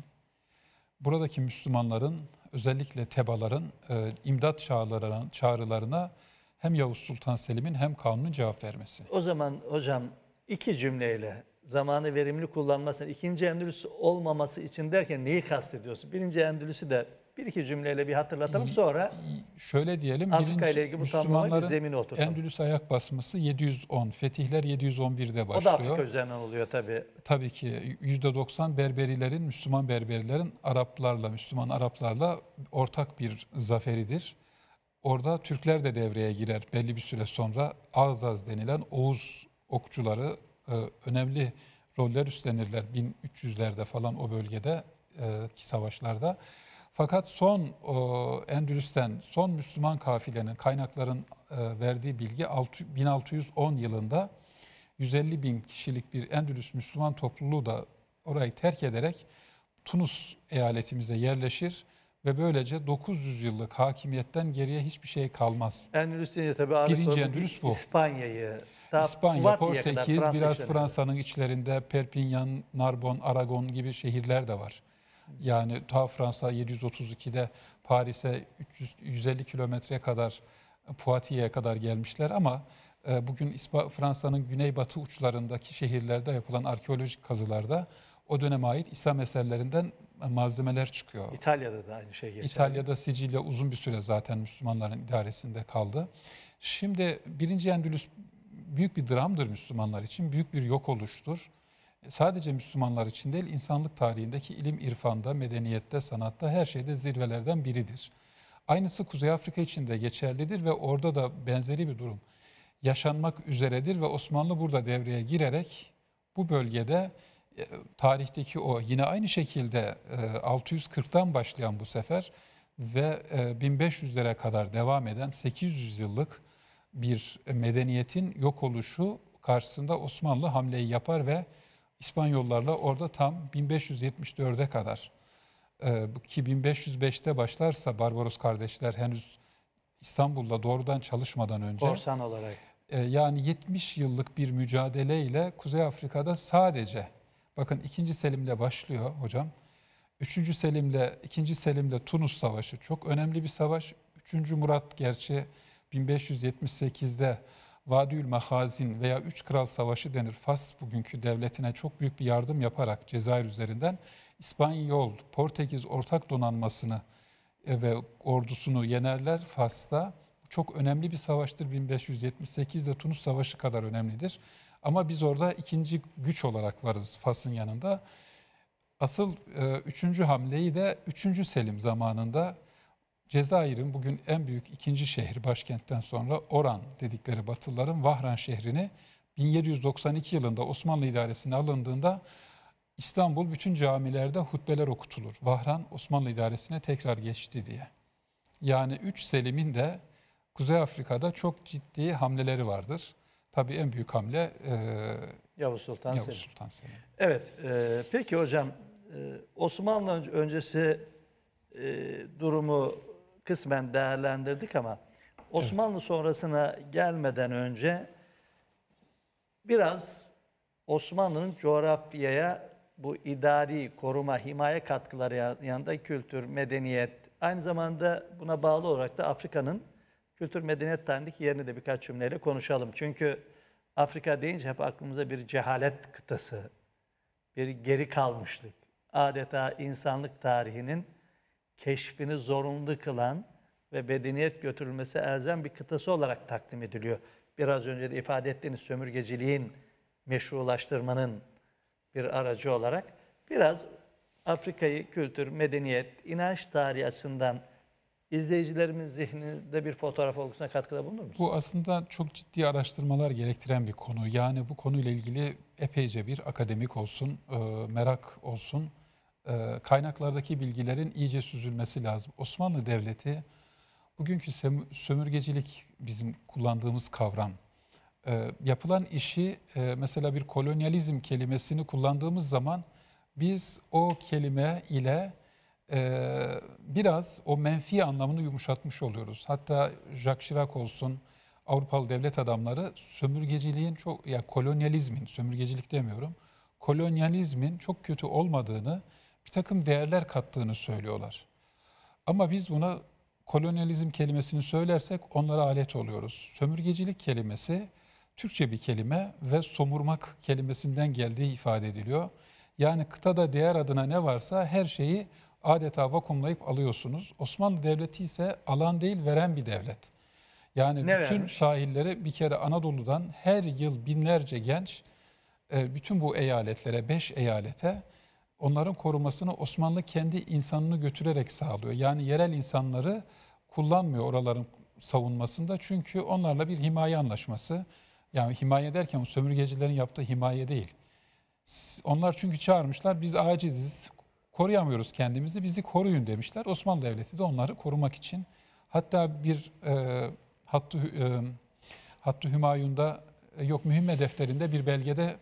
buradaki Müslümanların özellikle Tebaların e, imdat çağrılarına, hem Yavuz Sultan Selim'in hem kanunun cevap vermesi. O zaman hocam iki cümleyle zamanı verimli kullanmasın ikinci Endülüs olmaması için derken neyi kastediyorsun? Birinci Endülüs'ü de bir iki cümleyle bir hatırlatalım ee, sonra şöyle diyelim. Antika ile ilgili bu tanımlamayı zemine oturtalım. Endülüs ayak basması 710, fetihler 711'de başlıyor. O da Afrika üzerinden oluyor tabii. Tabii ki %90 Berberilerin, Müslüman Berberilerin Araplarla, Müslüman Araplarla ortak bir zaferidir. Orada Türkler de devreye girer belli bir süre sonra. Ağzaz denilen Oğuz okçuları e, önemli roller üstlenirler 1300'lerde falan o bölgede e, ki savaşlarda. Fakat son Endülüs'ten, son Müslüman kafilenin kaynakların e, verdiği bilgi 1610 yılında 150 bin kişilik bir Endülüs Müslüman topluluğu da orayı terk ederek Tunus eyaletimize yerleşir ve böylece 900 yıllık hakimiyetten geriye hiçbir şey kalmaz. Endülüs deyince tabii ağırlıklı Birinci Endülüs bu. İspanya'yı İspanya, Portekiz, kadar Fransa biraz Fransa'nın içlerinde Perpignan, Narbon, Aragon gibi şehirler de var. Yani ta Fransa 732'de Paris'e 150 kilometreye kadar Poitiers'e kadar gelmişler ama e, bugün Fransa'nın güneybatı uçlarındaki şehirlerde yapılan arkeolojik kazılarda o döneme ait İslam eserlerinden e, malzemeler çıkıyor. İtalya'da da aynı şey geçerli. İtalya'da Sicilya uzun bir süre zaten Müslümanların idaresinde kaldı. Şimdi birinci Endülüs büyük bir dramdır Müslümanlar için, büyük bir yok oluştur sadece Müslümanlar için değil, insanlık tarihindeki ilim irfanda, medeniyette, sanatta her şeyde zirvelerden biridir. Aynısı Kuzey Afrika için de geçerlidir ve orada da benzeri bir durum yaşanmak üzeredir ve Osmanlı burada devreye girerek bu bölgede e, tarihteki o yine aynı şekilde 640'tan e, başlayan bu sefer ve 1500'lere e, kadar devam eden 800 yıllık bir medeniyetin yok oluşu karşısında Osmanlı hamleyi yapar ve İspanyollarla orada tam 1574'e kadar ee, bu ki 1505'te başlarsa Barbaros kardeşler henüz İstanbul'da doğrudan çalışmadan önce korsan olarak e, yani 70 yıllık bir mücadeleyle Kuzey Afrika'da sadece bakın 2. Selim'le başlıyor hocam. 3. Selim'le 2. Selim'le Tunus Savaşı çok önemli bir savaş. 3. Murat gerçi 1578'de Vadül Mahazin veya Üç Kral Savaşı denir Fas bugünkü devletine çok büyük bir yardım yaparak Cezayir üzerinden İspanyol, Portekiz ortak donanmasını e, ve ordusunu yenerler Fas'ta. Çok önemli bir savaştır 1578'de Tunus Savaşı kadar önemlidir. Ama biz orada ikinci güç olarak varız Fas'ın yanında. Asıl e, üçüncü hamleyi de 3. Selim zamanında Cezayir'in bugün en büyük ikinci şehri başkentten sonra Oran dedikleri Batılıların Vahran şehrini 1792 yılında Osmanlı idaresine alındığında İstanbul bütün camilerde hutbeler okutulur. Vahran Osmanlı idaresine tekrar geçti diye. Yani 3 Selim'in de Kuzey Afrika'da çok ciddi hamleleri vardır. Tabii en büyük hamle e, Yavuz Sultan Yavuz Selim. Sultan Selim. Evet, e, peki hocam e, Osmanlı öncesi e, durumu kısmen değerlendirdik ama Osmanlı evet. sonrasına gelmeden önce biraz Osmanlı'nın coğrafyaya bu idari koruma, himaye katkıları yanında kültür, medeniyet, aynı zamanda buna bağlı olarak da Afrika'nın kültür medeniyet tarihindeki yerini de birkaç cümleyle konuşalım. Çünkü Afrika deyince hep aklımıza bir cehalet kıtası, bir geri kalmışlık. Adeta insanlık tarihinin keşfini zorunlu kılan ve bedeniyet götürülmesi elzem bir kıtası olarak takdim ediliyor. Biraz önce de ifade ettiğiniz sömürgeciliğin, meşrulaştırmanın bir aracı olarak biraz Afrika'yı kültür, medeniyet, inanç tarihi açısından zihninde bir fotoğraf olgusuna katkıda bulunur musunuz? Bu aslında çok ciddi araştırmalar gerektiren bir konu. Yani bu konuyla ilgili epeyce bir akademik olsun, e, merak olsun e, kaynaklardaki bilgilerin iyice süzülmesi lazım. Osmanlı Devleti bugünkü sömürgecilik bizim kullandığımız kavram. E, yapılan işi e, mesela bir kolonyalizm kelimesini kullandığımız zaman biz o kelime ile biraz o menfi anlamını yumuşatmış oluyoruz. Hatta Jacques Chirac olsun Avrupalı devlet adamları sömürgeciliğin çok ya yani kolonyalizmin sömürgecilik demiyorum kolonyalizmin çok kötü olmadığını bir takım değerler kattığını söylüyorlar. Ama biz buna kolonyalizm kelimesini söylersek onlara alet oluyoruz. Sömürgecilik kelimesi Türkçe bir kelime ve somurmak kelimesinden geldiği ifade ediliyor. Yani kıtada değer adına ne varsa her şeyi adeta vakumlayıp alıyorsunuz. Osmanlı Devleti ise alan değil veren bir devlet. Yani ne bütün vermiş? sahillere bir kere Anadolu'dan her yıl binlerce genç e, bütün bu eyaletlere, beş eyalete onların korumasını Osmanlı kendi insanını götürerek sağlıyor. Yani yerel insanları kullanmıyor oraların savunmasında. Çünkü onlarla bir himaye anlaşması. Yani himaye derken sömürgecilerin yaptığı himaye değil. Onlar çünkü çağırmışlar biz aciziz, koruyamıyoruz kendimizi, bizi koruyun demişler. Osmanlı Devleti de onları korumak için. Hatta bir e, hattı, e, hattı Hümayun'da, e, yok mühimme defterinde bir belgede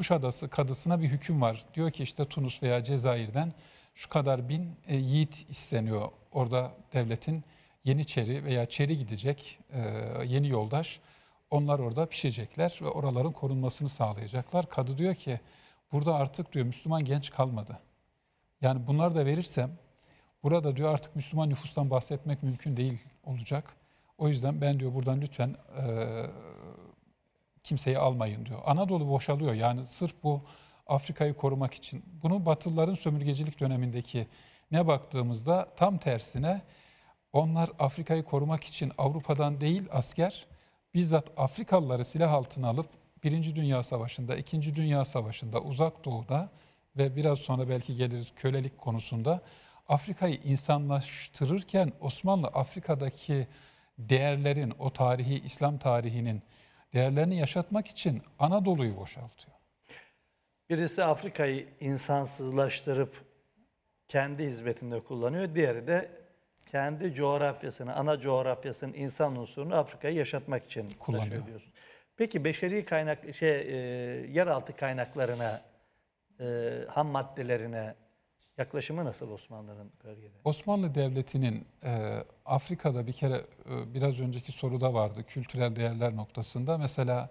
Kuşadası kadısına bir hüküm var. Diyor ki işte Tunus veya Cezayir'den şu kadar bin e, yiğit isteniyor. Orada devletin Yeniçeri veya Çeri gidecek e, yeni yoldaş. Onlar orada pişecekler ve oraların korunmasını sağlayacaklar. Kadı diyor ki burada artık diyor Müslüman genç kalmadı. Yani bunları da verirsem burada diyor artık Müslüman nüfustan bahsetmek mümkün değil olacak. O yüzden ben diyor buradan lütfen e, kimseyi almayın diyor. Anadolu boşalıyor yani sırf bu Afrika'yı korumak için. Bunu Batılıların sömürgecilik dönemindeki ne baktığımızda tam tersine onlar Afrika'yı korumak için Avrupa'dan değil asker bizzat Afrikalıları silah altına alıp Birinci Dünya Savaşı'nda, İkinci Dünya Savaşı'nda, Uzak Doğu'da ve biraz sonra belki geliriz kölelik konusunda Afrika'yı insanlaştırırken Osmanlı Afrika'daki değerlerin, o tarihi İslam tarihinin değerlerini yaşatmak için Anadolu'yu boşaltıyor. Birisi Afrika'yı insansızlaştırıp kendi hizmetinde kullanıyor. Diğeri de kendi coğrafyasını, ana coğrafyasının insan unsurunu Afrika'yı yaşatmak için kullanıyor diyorsun. Peki beşeri kaynak şey e, yeraltı kaynaklarına e, ham maddelerine Yaklaşımı nasıl Osmanlı'nın bölgede? Osmanlı Devleti'nin e, Afrika'da bir kere e, biraz önceki soruda vardı kültürel değerler noktasında. Mesela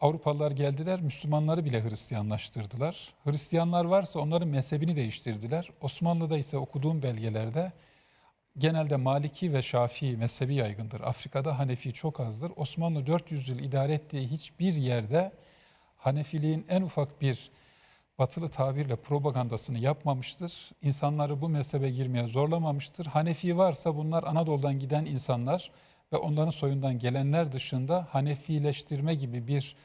Avrupalılar geldiler, Müslümanları bile Hristiyanlaştırdılar. Hristiyanlar varsa onların mezhebini değiştirdiler. Osmanlı'da ise okuduğum belgelerde genelde Maliki ve Şafii mezhebi yaygındır. Afrika'da Hanefi çok azdır. Osmanlı 400 yıl idare ettiği hiçbir yerde Hanefiliğin en ufak bir batılı tabirle propagandasını yapmamıştır. İnsanları bu mezhebe girmeye zorlamamıştır. Hanefi varsa bunlar Anadolu'dan giden insanlar ve onların soyundan gelenler dışında Hanefileştirme gibi bir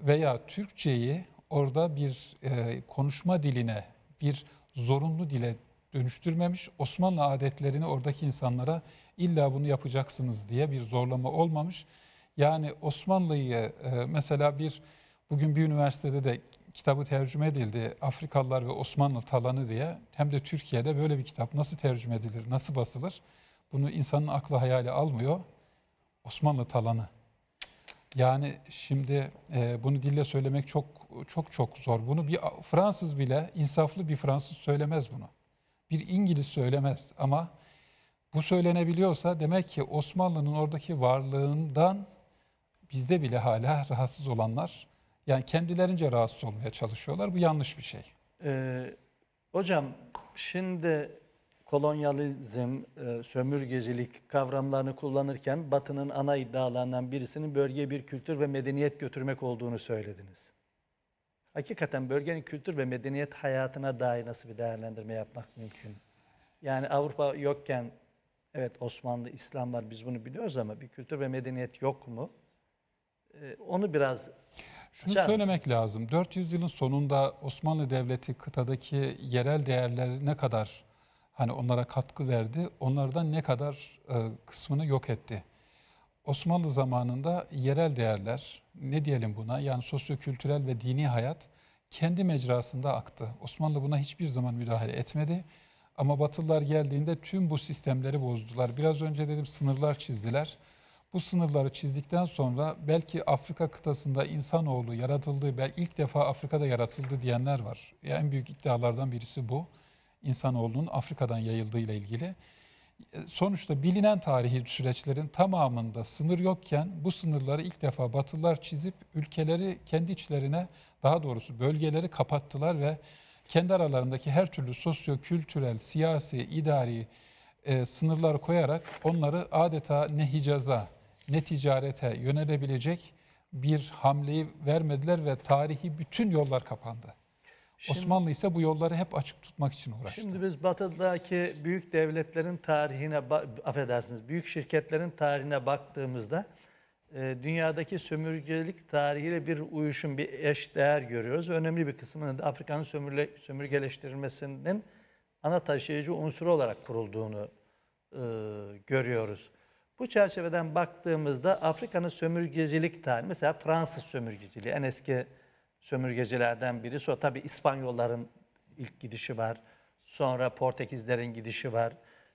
veya Türkçeyi orada bir e, konuşma diline, bir zorunlu dile dönüştürmemiş. Osmanlı adetlerini oradaki insanlara illa bunu yapacaksınız diye bir zorlama olmamış. Yani Osmanlı'yı e, mesela bir bugün bir üniversitede de kitabı tercüme edildi. Afrikalılar ve Osmanlı talanı diye hem de Türkiye'de böyle bir kitap nasıl tercüme edilir, nasıl basılır? Bunu insanın aklı hayali almıyor. Osmanlı talanı. Yani şimdi e, bunu dille söylemek çok çok çok zor. Bunu bir Fransız bile insaflı bir Fransız söylemez bunu. Bir İngiliz söylemez ama bu söylenebiliyorsa demek ki Osmanlı'nın oradaki varlığından bizde bile hala rahatsız olanlar yani kendilerince rahatsız olmaya çalışıyorlar. Bu yanlış bir şey. Ee, hocam şimdi kolonyalizm, e, sömürgecilik kavramlarını kullanırken Batı'nın ana iddialarından birisinin bölgeye bir kültür ve medeniyet götürmek olduğunu söylediniz. Hakikaten bölgenin kültür ve medeniyet hayatına dair nasıl bir değerlendirme yapmak mümkün? Yani Avrupa yokken evet Osmanlı, İslam var biz bunu biliyoruz ama bir kültür ve medeniyet yok mu? Ee, onu biraz şunu Aşağı söylemek lazım. 400 yılın sonunda Osmanlı Devleti kıtadaki yerel değerler ne kadar hani onlara katkı verdi, onlardan ne kadar e, kısmını yok etti. Osmanlı zamanında yerel değerler, ne diyelim buna, yani sosyo-kültürel ve dini hayat kendi mecrasında aktı. Osmanlı buna hiçbir zaman müdahale etmedi. Ama Batılılar geldiğinde tüm bu sistemleri bozdular. Biraz önce dedim sınırlar çizdiler. Bu sınırları çizdikten sonra belki Afrika kıtasında insanoğlu yaratıldığı belki ilk defa Afrika'da yaratıldı diyenler var. en büyük iddialardan birisi bu. İnsanoğlunun Afrika'dan yayıldığı ile ilgili. E, sonuçta bilinen tarihi süreçlerin tamamında sınır yokken bu sınırları ilk defa Batılılar çizip ülkeleri kendi içlerine daha doğrusu bölgeleri kapattılar ve kendi aralarındaki her türlü sosyo-kültürel, siyasi, idari, e, sınırlar koyarak onları adeta ne Hicaz'a ne ticarete yönelebilecek bir hamleyi vermediler ve tarihi bütün yollar kapandı. Şimdi, Osmanlı ise bu yolları hep açık tutmak için uğraştı. Şimdi biz batıdaki büyük devletlerin tarihine, affedersiniz, büyük şirketlerin tarihine baktığımızda e, dünyadaki sömürgelik tarihiyle bir uyuşum, bir eş değer görüyoruz. Önemli bir kısmının da Afrika'nın sömürge, sömürgeleştirilmesinin ana taşıyıcı unsuru olarak kurulduğunu e, görüyoruz. Bu çerçeveden baktığımızda Afrika'nın sömürgecilik tarihi, mesela Fransız sömürgeciliği en eski sömürgecilerden biri. Sonra tabii İspanyolların ilk gidişi var. Sonra Portekizlerin gidişi var.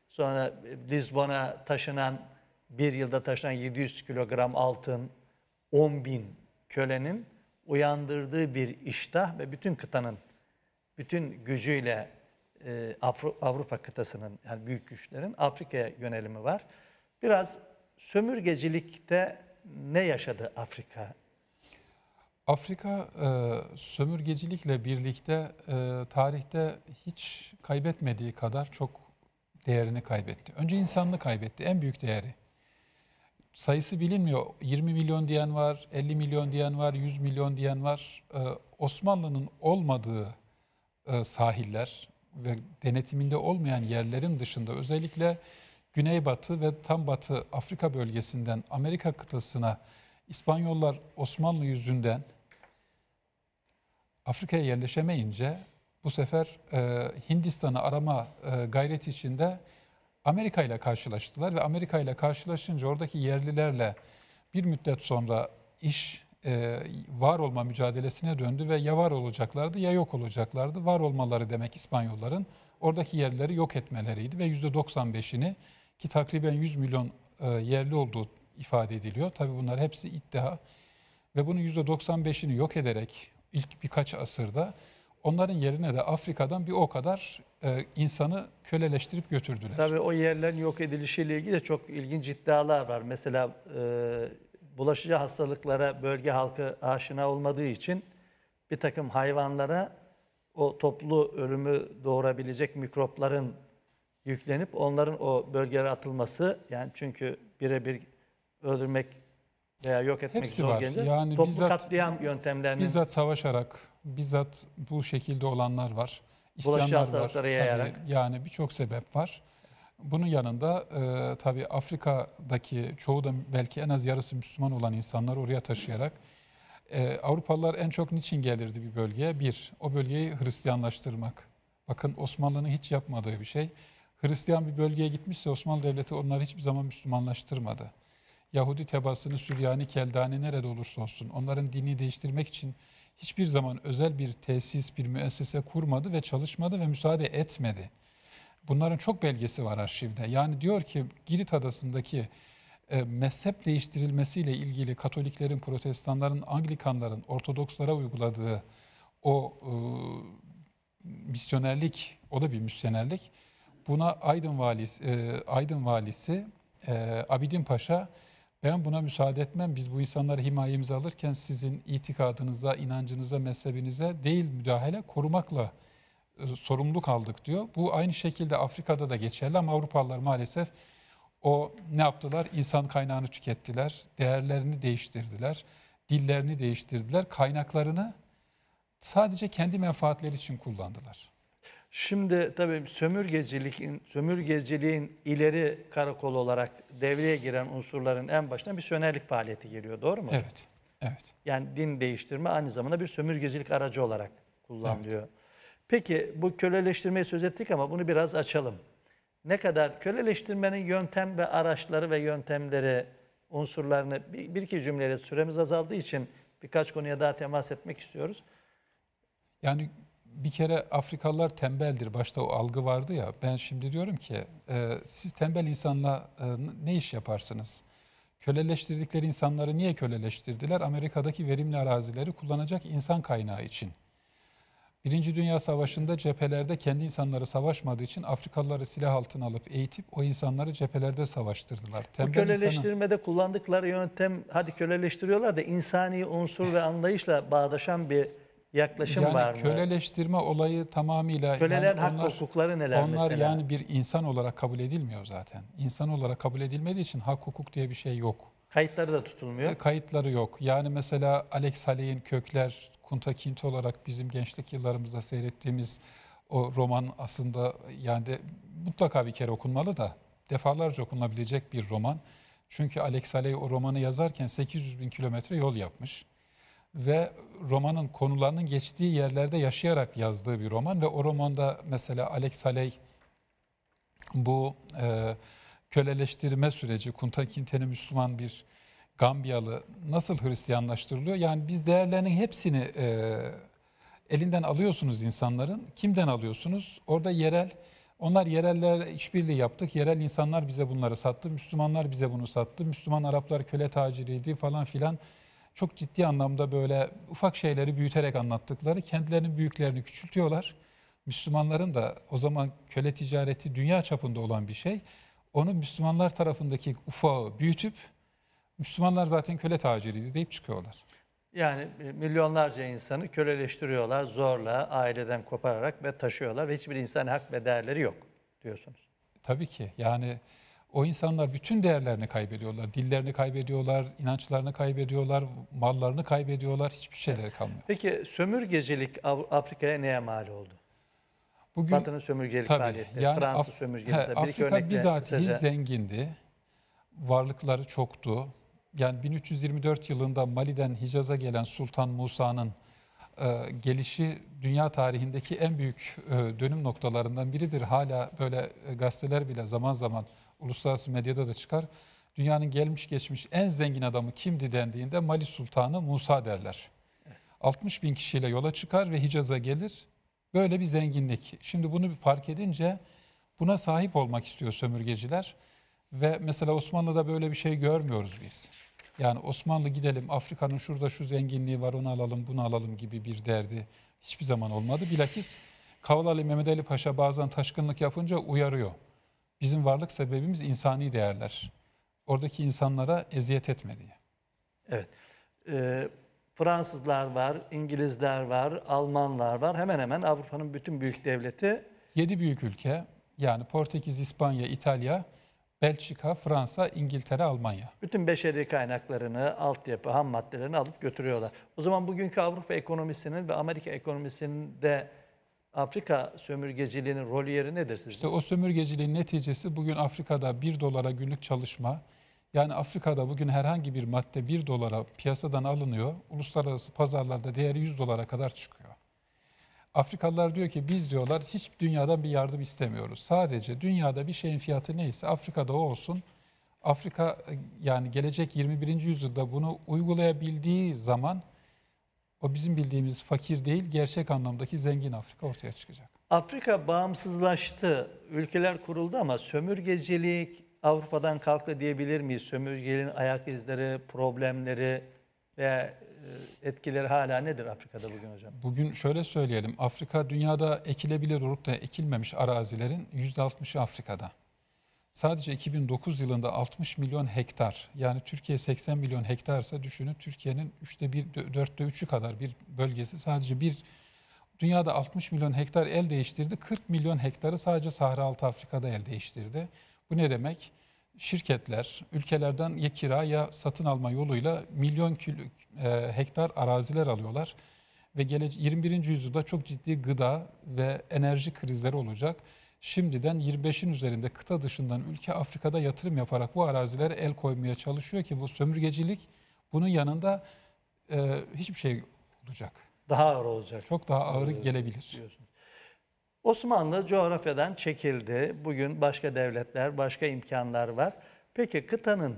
Sonra e, Lisbon'a taşınan, bir yılda taşınan 700 kilogram altın, 10 bin kölenin uyandırdığı bir iştah ve bütün kıtanın, bütün gücüyle e, Avrupa kıtasının, yani büyük güçlerin Afrika'ya yönelimi var. Biraz sömürgecilikte ne yaşadı Afrika? Afrika e, sömürgecilikle birlikte e, tarihte hiç kaybetmediği kadar çok değerini kaybetti. Önce insanını kaybetti, en büyük değeri. Sayısı bilinmiyor. 20 milyon diyen var, 50 milyon diyen var, 100 milyon diyen var. E, Osmanlı'nın olmadığı sahiller ve denetiminde olmayan yerlerin dışında özellikle Güneybatı ve tam batı Afrika bölgesinden Amerika kıtasına İspanyollar Osmanlı yüzünden Afrika'ya yerleşemeyince bu sefer e, Hindistan'ı arama e, gayreti içinde Amerika ile karşılaştılar ve Amerika ile karşılaşınca oradaki yerlilerle bir müddet sonra iş e, var olma mücadelesine döndü ve ya var olacaklardı ya yok olacaklardı. Var olmaları demek İspanyolların oradaki yerleri yok etmeleriydi ve %95'ini ki takriben 100 milyon e, yerli olduğu ifade ediliyor. Tabii bunlar hepsi iddia ve bunun %95'ini yok ederek ilk birkaç asırda onların yerine de Afrika'dan bir o kadar e, insanı köleleştirip götürdüler. Tabii o yerlerin yok edilişiyle ilgili de çok ilginç iddialar var. Mesela e, bulaşıcı hastalıklara bölge halkı aşina olmadığı için bir takım hayvanlara o toplu ölümü doğurabilecek mikropların yüklenip onların o bölgelere atılması yani çünkü birebir öldürmek veya yok etmek Hepsi zor gelince yani toplu bizzat, katliam yöntemlerinin... Bizzat savaşarak, bizzat bu şekilde olanlar var. Bulaşıcı hastalıklara yayarak. Yani birçok sebep var. Bunun yanında e, tabii Afrika'daki çoğu da belki en az yarısı Müslüman olan insanlar oraya taşıyarak e, Avrupalılar en çok niçin gelirdi bir bölgeye? Bir, o bölgeyi Hristiyanlaştırmak. Bakın Osmanlı'nın hiç yapmadığı bir şey. Hristiyan bir bölgeye gitmişse Osmanlı Devleti onları hiçbir zaman Müslümanlaştırmadı. Yahudi tebasını, Süryani, Keldani nerede olursa olsun onların dinini değiştirmek için hiçbir zaman özel bir tesis, bir müessese kurmadı ve çalışmadı ve müsaade etmedi. Bunların çok belgesi var arşivde. Yani diyor ki Girit Adası'ndaki e, mezhep değiştirilmesiyle ilgili Katoliklerin, Protestanların, Anglikanların, Ortodokslara uyguladığı o e, misyonerlik, o da bir misyonerlik, Buna Aydın valisi, e, Aydın valisi e, Abidin Paşa ben buna müsaade etmem. Biz bu insanları himayemize alırken sizin itikadınıza, inancınıza, mezhebinize değil müdahale korumakla e, sorumlu kaldık diyor. Bu aynı şekilde Afrika'da da geçerli ama Avrupalılar maalesef o ne yaptılar? İnsan kaynağını tükettiler, değerlerini değiştirdiler, dillerini değiştirdiler, kaynaklarını sadece kendi menfaatleri için kullandılar. Şimdi tabii sömürgecilikin, sömürgeciliğin ileri karakol olarak devreye giren unsurların en başına bir sönerlik faaliyeti geliyor. Doğru mu? Evet. Evet. Yani din değiştirme aynı zamanda bir sömürgecilik aracı olarak kullanılıyor. Evet. Peki bu köleleştirmeyi söz ettik ama bunu biraz açalım. Ne kadar köleleştirmenin yöntem ve araçları ve yöntemleri unsurlarını bir, bir iki cümleyle süremiz azaldığı için birkaç konuya daha temas etmek istiyoruz. Yani bir kere Afrikalılar tembeldir. Başta o algı vardı ya. Ben şimdi diyorum ki e, siz tembel insanla e, ne iş yaparsınız? Köleleştirdikleri insanları niye köleleştirdiler? Amerika'daki verimli arazileri kullanacak insan kaynağı için. Birinci Dünya Savaşı'nda cephelerde kendi insanları savaşmadığı için Afrikalıları silah altına alıp eğitip o insanları cephelerde savaştırdılar. Tembel Bu köleleştirmede insanı... kullandıkları yöntem hadi köleleştiriyorlar da insani unsur eh. ve anlayışla bağdaşan bir yaklaşım yani var mı? Köleleştirme olayı tamamıyla... Kölelerin yani hak onlar, hukukları neler onlar mesela? Onlar yani bir insan olarak kabul edilmiyor zaten. İnsan olarak kabul edilmediği için hak hukuk diye bir şey yok. Kayıtları da tutulmuyor. E, kayıtları yok. Yani mesela Alex Haley'in Kökler, Kunta Kinte olarak bizim gençlik yıllarımızda seyrettiğimiz o roman aslında yani de, mutlaka bir kere okunmalı da defalarca okunabilecek bir roman. Çünkü Alex Haley o romanı yazarken 800 bin kilometre yol yapmış ve romanın konularının geçtiği yerlerde yaşayarak yazdığı bir roman ve o romanda mesela Alex Haley bu e, köleleştirme süreci, Kunta Kintene Müslüman bir Gambiyalı nasıl Hristiyanlaştırılıyor? Yani biz değerlerinin hepsini e, elinden alıyorsunuz insanların. Kimden alıyorsunuz? Orada yerel, onlar yereller işbirliği yaptık. Yerel insanlar bize bunları sattı. Müslümanlar bize bunu sattı. Müslüman Araplar köle taciriydi falan filan çok ciddi anlamda böyle ufak şeyleri büyüterek anlattıkları kendilerinin büyüklerini küçültüyorlar. Müslümanların da o zaman köle ticareti dünya çapında olan bir şey. Onu Müslümanlar tarafındaki ufağı büyütüp Müslümanlar zaten köle taciriydi deyip çıkıyorlar. Yani e, milyonlarca insanı köleleştiriyorlar, zorla aileden kopararak ve taşıyorlar ve hiçbir insani hak ve değerleri yok diyorsunuz. Tabii ki. Yani o insanlar bütün değerlerini kaybediyorlar. Dillerini kaybediyorlar, inançlarını kaybediyorlar, mallarını kaybediyorlar, hiçbir şeyleri kalmıyor. Peki sömürgecilik Afrika'ya neye mal oldu? Bugün, Batı'nın sömürgelik tabii, faaliyetleri, yani Fransız Af- sömürgelik. tabii. Afrika bizatihi kısaca... zengindi, varlıkları çoktu. Yani 1324 yılında Mali'den Hicaz'a gelen Sultan Musa'nın e, gelişi dünya tarihindeki en büyük e, dönüm noktalarından biridir. Hala böyle e, gazeteler bile zaman zaman uluslararası medyada da çıkar. Dünyanın gelmiş geçmiş en zengin adamı kimdi dendiğinde Mali Sultanı Musa derler. 60 bin kişiyle yola çıkar ve Hicaz'a gelir. Böyle bir zenginlik. Şimdi bunu fark edince buna sahip olmak istiyor sömürgeciler. Ve mesela Osmanlı'da böyle bir şey görmüyoruz biz. Yani Osmanlı gidelim Afrika'nın şurada şu zenginliği var onu alalım bunu alalım gibi bir derdi hiçbir zaman olmadı. Bilakis Kavalalı Mehmet Ali Paşa bazen taşkınlık yapınca uyarıyor. Bizim varlık sebebimiz insani değerler. Oradaki insanlara eziyet etme diye. Evet. Ee, Fransızlar var, İngilizler var, Almanlar var. Hemen hemen Avrupa'nın bütün büyük devleti. Yedi büyük ülke yani Portekiz, İspanya, İtalya, Belçika, Fransa, İngiltere, Almanya. Bütün beşeri kaynaklarını, altyapı, ham maddelerini alıp götürüyorlar. O zaman bugünkü Avrupa ekonomisinin ve Amerika ekonomisinin de Afrika sömürgeciliğinin rolü yeri nedir sizce? İşte o sömürgeciliğin neticesi bugün Afrika'da 1 dolara günlük çalışma. Yani Afrika'da bugün herhangi bir madde 1 dolara piyasadan alınıyor. Uluslararası pazarlarda değeri 100 dolara kadar çıkıyor. Afrikalılar diyor ki biz diyorlar hiç dünyadan bir yardım istemiyoruz. Sadece dünyada bir şeyin fiyatı neyse Afrika'da o olsun. Afrika yani gelecek 21. yüzyılda bunu uygulayabildiği zaman o bizim bildiğimiz fakir değil, gerçek anlamdaki zengin Afrika ortaya çıkacak. Afrika bağımsızlaştı, ülkeler kuruldu ama sömürgecilik Avrupa'dan kalktı diyebilir miyiz? Sömürgenin ayak izleri, problemleri ve e, etkileri hala nedir Afrika'da bugün hocam? Bugün şöyle söyleyelim. Afrika dünyada ekilebilir olup da ekilmemiş arazilerin %60'ı Afrika'da. Sadece 2009 yılında 60 milyon hektar yani Türkiye 80 milyon hektarsa düşünün Türkiye'nin üçte bir, dörtte üçü kadar bir bölgesi sadece bir dünyada 60 milyon hektar el değiştirdi. 40 milyon hektarı sadece Sahra Altı Afrika'da el değiştirdi. Bu ne demek? Şirketler ülkelerden ya kira ya satın alma yoluyla milyon kilo, e, hektar araziler alıyorlar. Ve gele, 21. yüzyılda çok ciddi gıda ve enerji krizleri olacak şimdiden 25'in üzerinde kıta dışından ülke Afrika'da yatırım yaparak bu arazilere el koymaya çalışıyor ki bu sömürgecilik bunun yanında e, hiçbir şey olacak. Daha ağır olacak. Çok daha ağır ee, gelebilir. Diyorsunuz. Osmanlı coğrafyadan çekildi. Bugün başka devletler, başka imkanlar var. Peki kıtanın,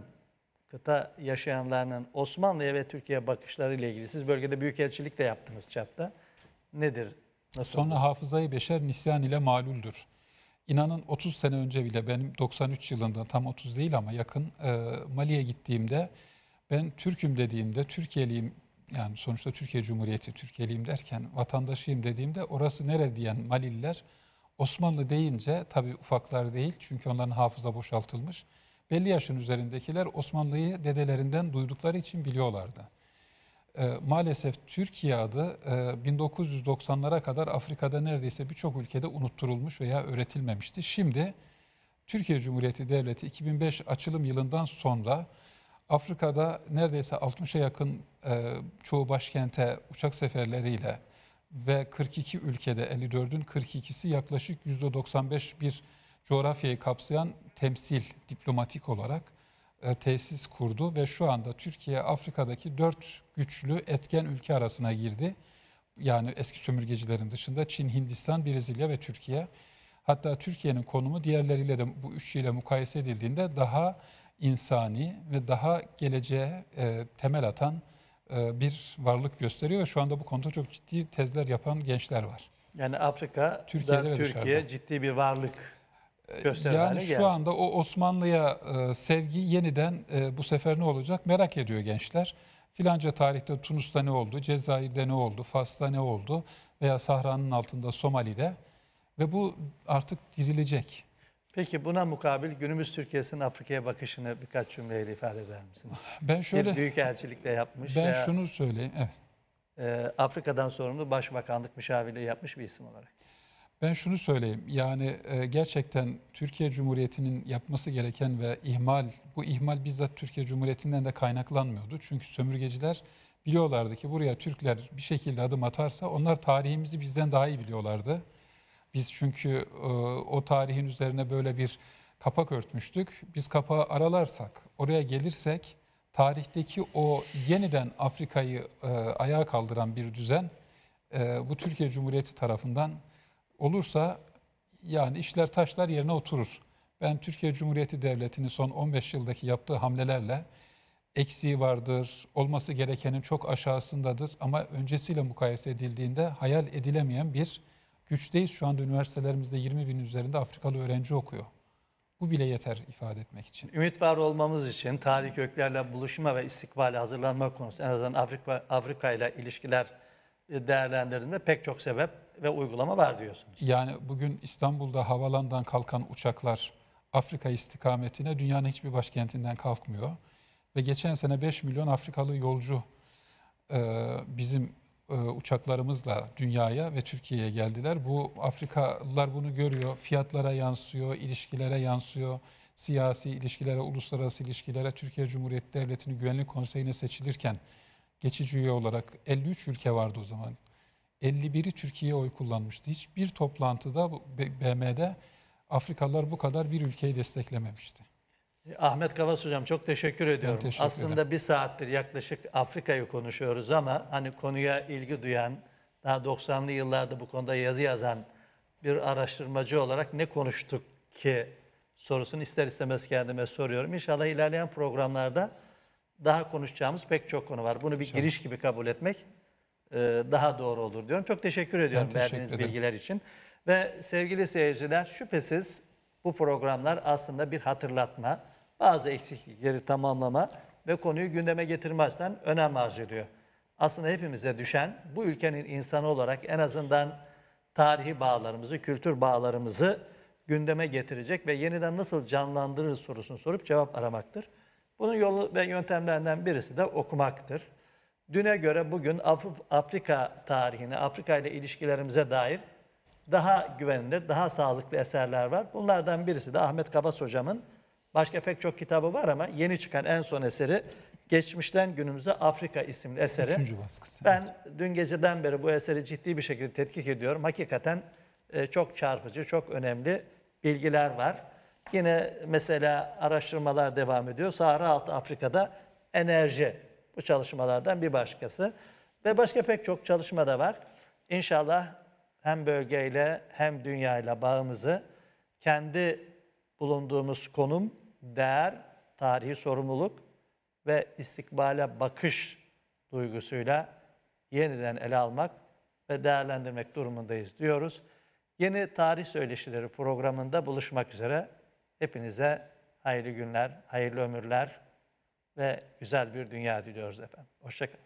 kıta yaşayanlarının Osmanlı'ya ve Türkiye bakışları ile ilgili siz bölgede büyükelçilik de yaptınız Çat'ta. Nedir? Nasıl Sonra oldu? hafızayı beşer nisyan ile malüldür. İnanın 30 sene önce bile benim 93 yılında tam 30 değil ama yakın e, Mali'ye gittiğimde ben Türk'üm dediğimde Türkiye'liyim yani sonuçta Türkiye Cumhuriyeti Türkiye'liyim derken vatandaşıyım dediğimde orası nere diyen Malililer Osmanlı deyince tabi ufaklar değil çünkü onların hafıza boşaltılmış. Belli yaşın üzerindekiler Osmanlı'yı dedelerinden duydukları için biliyorlardı. E, maalesef Türkiye'de e, 1990'lara kadar Afrika'da neredeyse birçok ülkede unutturulmuş veya öğretilmemişti. Şimdi Türkiye Cumhuriyeti Devleti 2005 açılım yılından sonra Afrika'da neredeyse 60'a yakın e, çoğu başkente uçak seferleriyle ve 42 ülkede 54'ün 42'si yaklaşık %95 bir coğrafyayı kapsayan temsil diplomatik olarak e, tesis kurdu ve şu anda Türkiye Afrika'daki 4 güçlü, etken ülke arasına girdi. Yani eski sömürgecilerin dışında Çin, Hindistan, Brezilya ve Türkiye. Hatta Türkiye'nin konumu diğerleriyle de bu üçlüyle mukayese edildiğinde daha insani ve daha geleceğe e, temel atan e, bir varlık gösteriyor ve şu anda bu konuda çok ciddi tezler yapan gençler var. Yani Afrika, Türkiye'de Türkiye dışarıda. ciddi bir varlık e, gösteren yani şu anda o Osmanlı'ya e, sevgi yeniden e, bu sefer ne olacak merak ediyor gençler filanca tarihte Tunus'ta ne oldu, Cezayir'de ne oldu, Fas'ta ne oldu veya Sahra'nın altında Somali'de ve bu artık dirilecek. Peki buna mukabil günümüz Türkiye'sinin Afrika'ya bakışını birkaç cümleyle ifade eder misiniz? Ben şöyle bir büyük elçilikle yapmış. Ben veya, şunu söyleyeyim. Evet. E, Afrika'dan sorumlu Başbakanlık müşavirliği yapmış bir isim olarak. Ben şunu söyleyeyim. Yani e, gerçekten Türkiye Cumhuriyeti'nin yapması gereken ve ihmal, bu ihmal bizzat Türkiye Cumhuriyeti'nden de kaynaklanmıyordu. Çünkü sömürgeciler biliyorlardı ki buraya Türkler bir şekilde adım atarsa onlar tarihimizi bizden daha iyi biliyorlardı. Biz çünkü e, o tarihin üzerine böyle bir kapak örtmüştük. Biz kapağı aralarsak, oraya gelirsek tarihteki o yeniden Afrika'yı e, ayağa kaldıran bir düzen e, bu Türkiye Cumhuriyeti tarafından olursa yani işler taşlar yerine oturur. Ben Türkiye Cumhuriyeti Devleti'nin son 15 yıldaki yaptığı hamlelerle eksiği vardır, olması gerekenin çok aşağısındadır ama öncesiyle mukayese edildiğinde hayal edilemeyen bir güçteyiz. Şu anda üniversitelerimizde 20 bin üzerinde Afrikalı öğrenci okuyor. Bu bile yeter ifade etmek için. Ümit var olmamız için tarih köklerle buluşma ve istikbale hazırlanma konusu en azından Afrika, Afrika ile ilişkiler değerlendirdiğinde pek çok sebep ve uygulama var diyorsunuz. Yani bugün İstanbul'da havalandan kalkan uçaklar Afrika istikametine dünyanın hiçbir başkentinden kalkmıyor. Ve geçen sene 5 milyon Afrikalı yolcu e, bizim e, uçaklarımızla dünyaya ve Türkiye'ye geldiler. Bu Afrikalılar bunu görüyor. Fiyatlara yansıyor, ilişkilere yansıyor. Siyasi ilişkilere, uluslararası ilişkilere Türkiye Cumhuriyeti Devleti'nin Güvenlik Konseyi'ne seçilirken geçici üye olarak 53 ülke vardı o zaman. 51'i Türkiye'ye oy kullanmıştı. Hiçbir toplantıda BM'de Afrikalılar bu kadar bir ülkeyi desteklememişti. E, Ahmet Kavas Hocam çok teşekkür ediyorum. teşekkür Aslında bir saattir yaklaşık Afrika'yı konuşuyoruz ama hani konuya ilgi duyan, daha 90'lı yıllarda bu konuda yazı yazan bir araştırmacı olarak ne konuştuk ki sorusunu ister istemez kendime soruyorum. İnşallah ilerleyen programlarda daha konuşacağımız pek çok konu var. Bunu bir giriş gibi kabul etmek e, daha doğru olur diyorum. Çok teşekkür ediyorum teşekkür verdiğiniz ederim. bilgiler için. Ve sevgili seyirciler şüphesiz bu programlar aslında bir hatırlatma, bazı eksiklikleri tamamlama ve konuyu gündeme getirmezden önem arz ediyor. Aslında hepimize düşen bu ülkenin insanı olarak en azından tarihi bağlarımızı, kültür bağlarımızı gündeme getirecek ve yeniden nasıl canlandırır sorusunu sorup cevap aramaktır. Bunun yolu ve yöntemlerinden birisi de okumaktır. Düne göre bugün Af Afrika tarihine, Afrika ile ilişkilerimize dair daha güvenilir, daha sağlıklı eserler var. Bunlardan birisi de Ahmet Kavas hocamın başka pek çok kitabı var ama yeni çıkan en son eseri Geçmişten Günümüze Afrika isimli eseri. Üçüncü baskısı. Ben evet. dün geceden beri bu eseri ciddi bir şekilde tetkik ediyorum. Hakikaten e, çok çarpıcı, çok önemli bilgiler var. Yine mesela araştırmalar devam ediyor. Sahara altı Afrika'da enerji bu çalışmalardan bir başkası. Ve başka pek çok çalışma da var. İnşallah hem bölgeyle hem dünyayla bağımızı kendi bulunduğumuz konum, değer, tarihi sorumluluk ve istikbale bakış duygusuyla yeniden ele almak ve değerlendirmek durumundayız diyoruz. Yeni Tarih Söyleşileri programında buluşmak üzere. Hepinize hayırlı günler, hayırlı ömürler ve güzel bir dünya diliyoruz efendim. Hoşçakalın.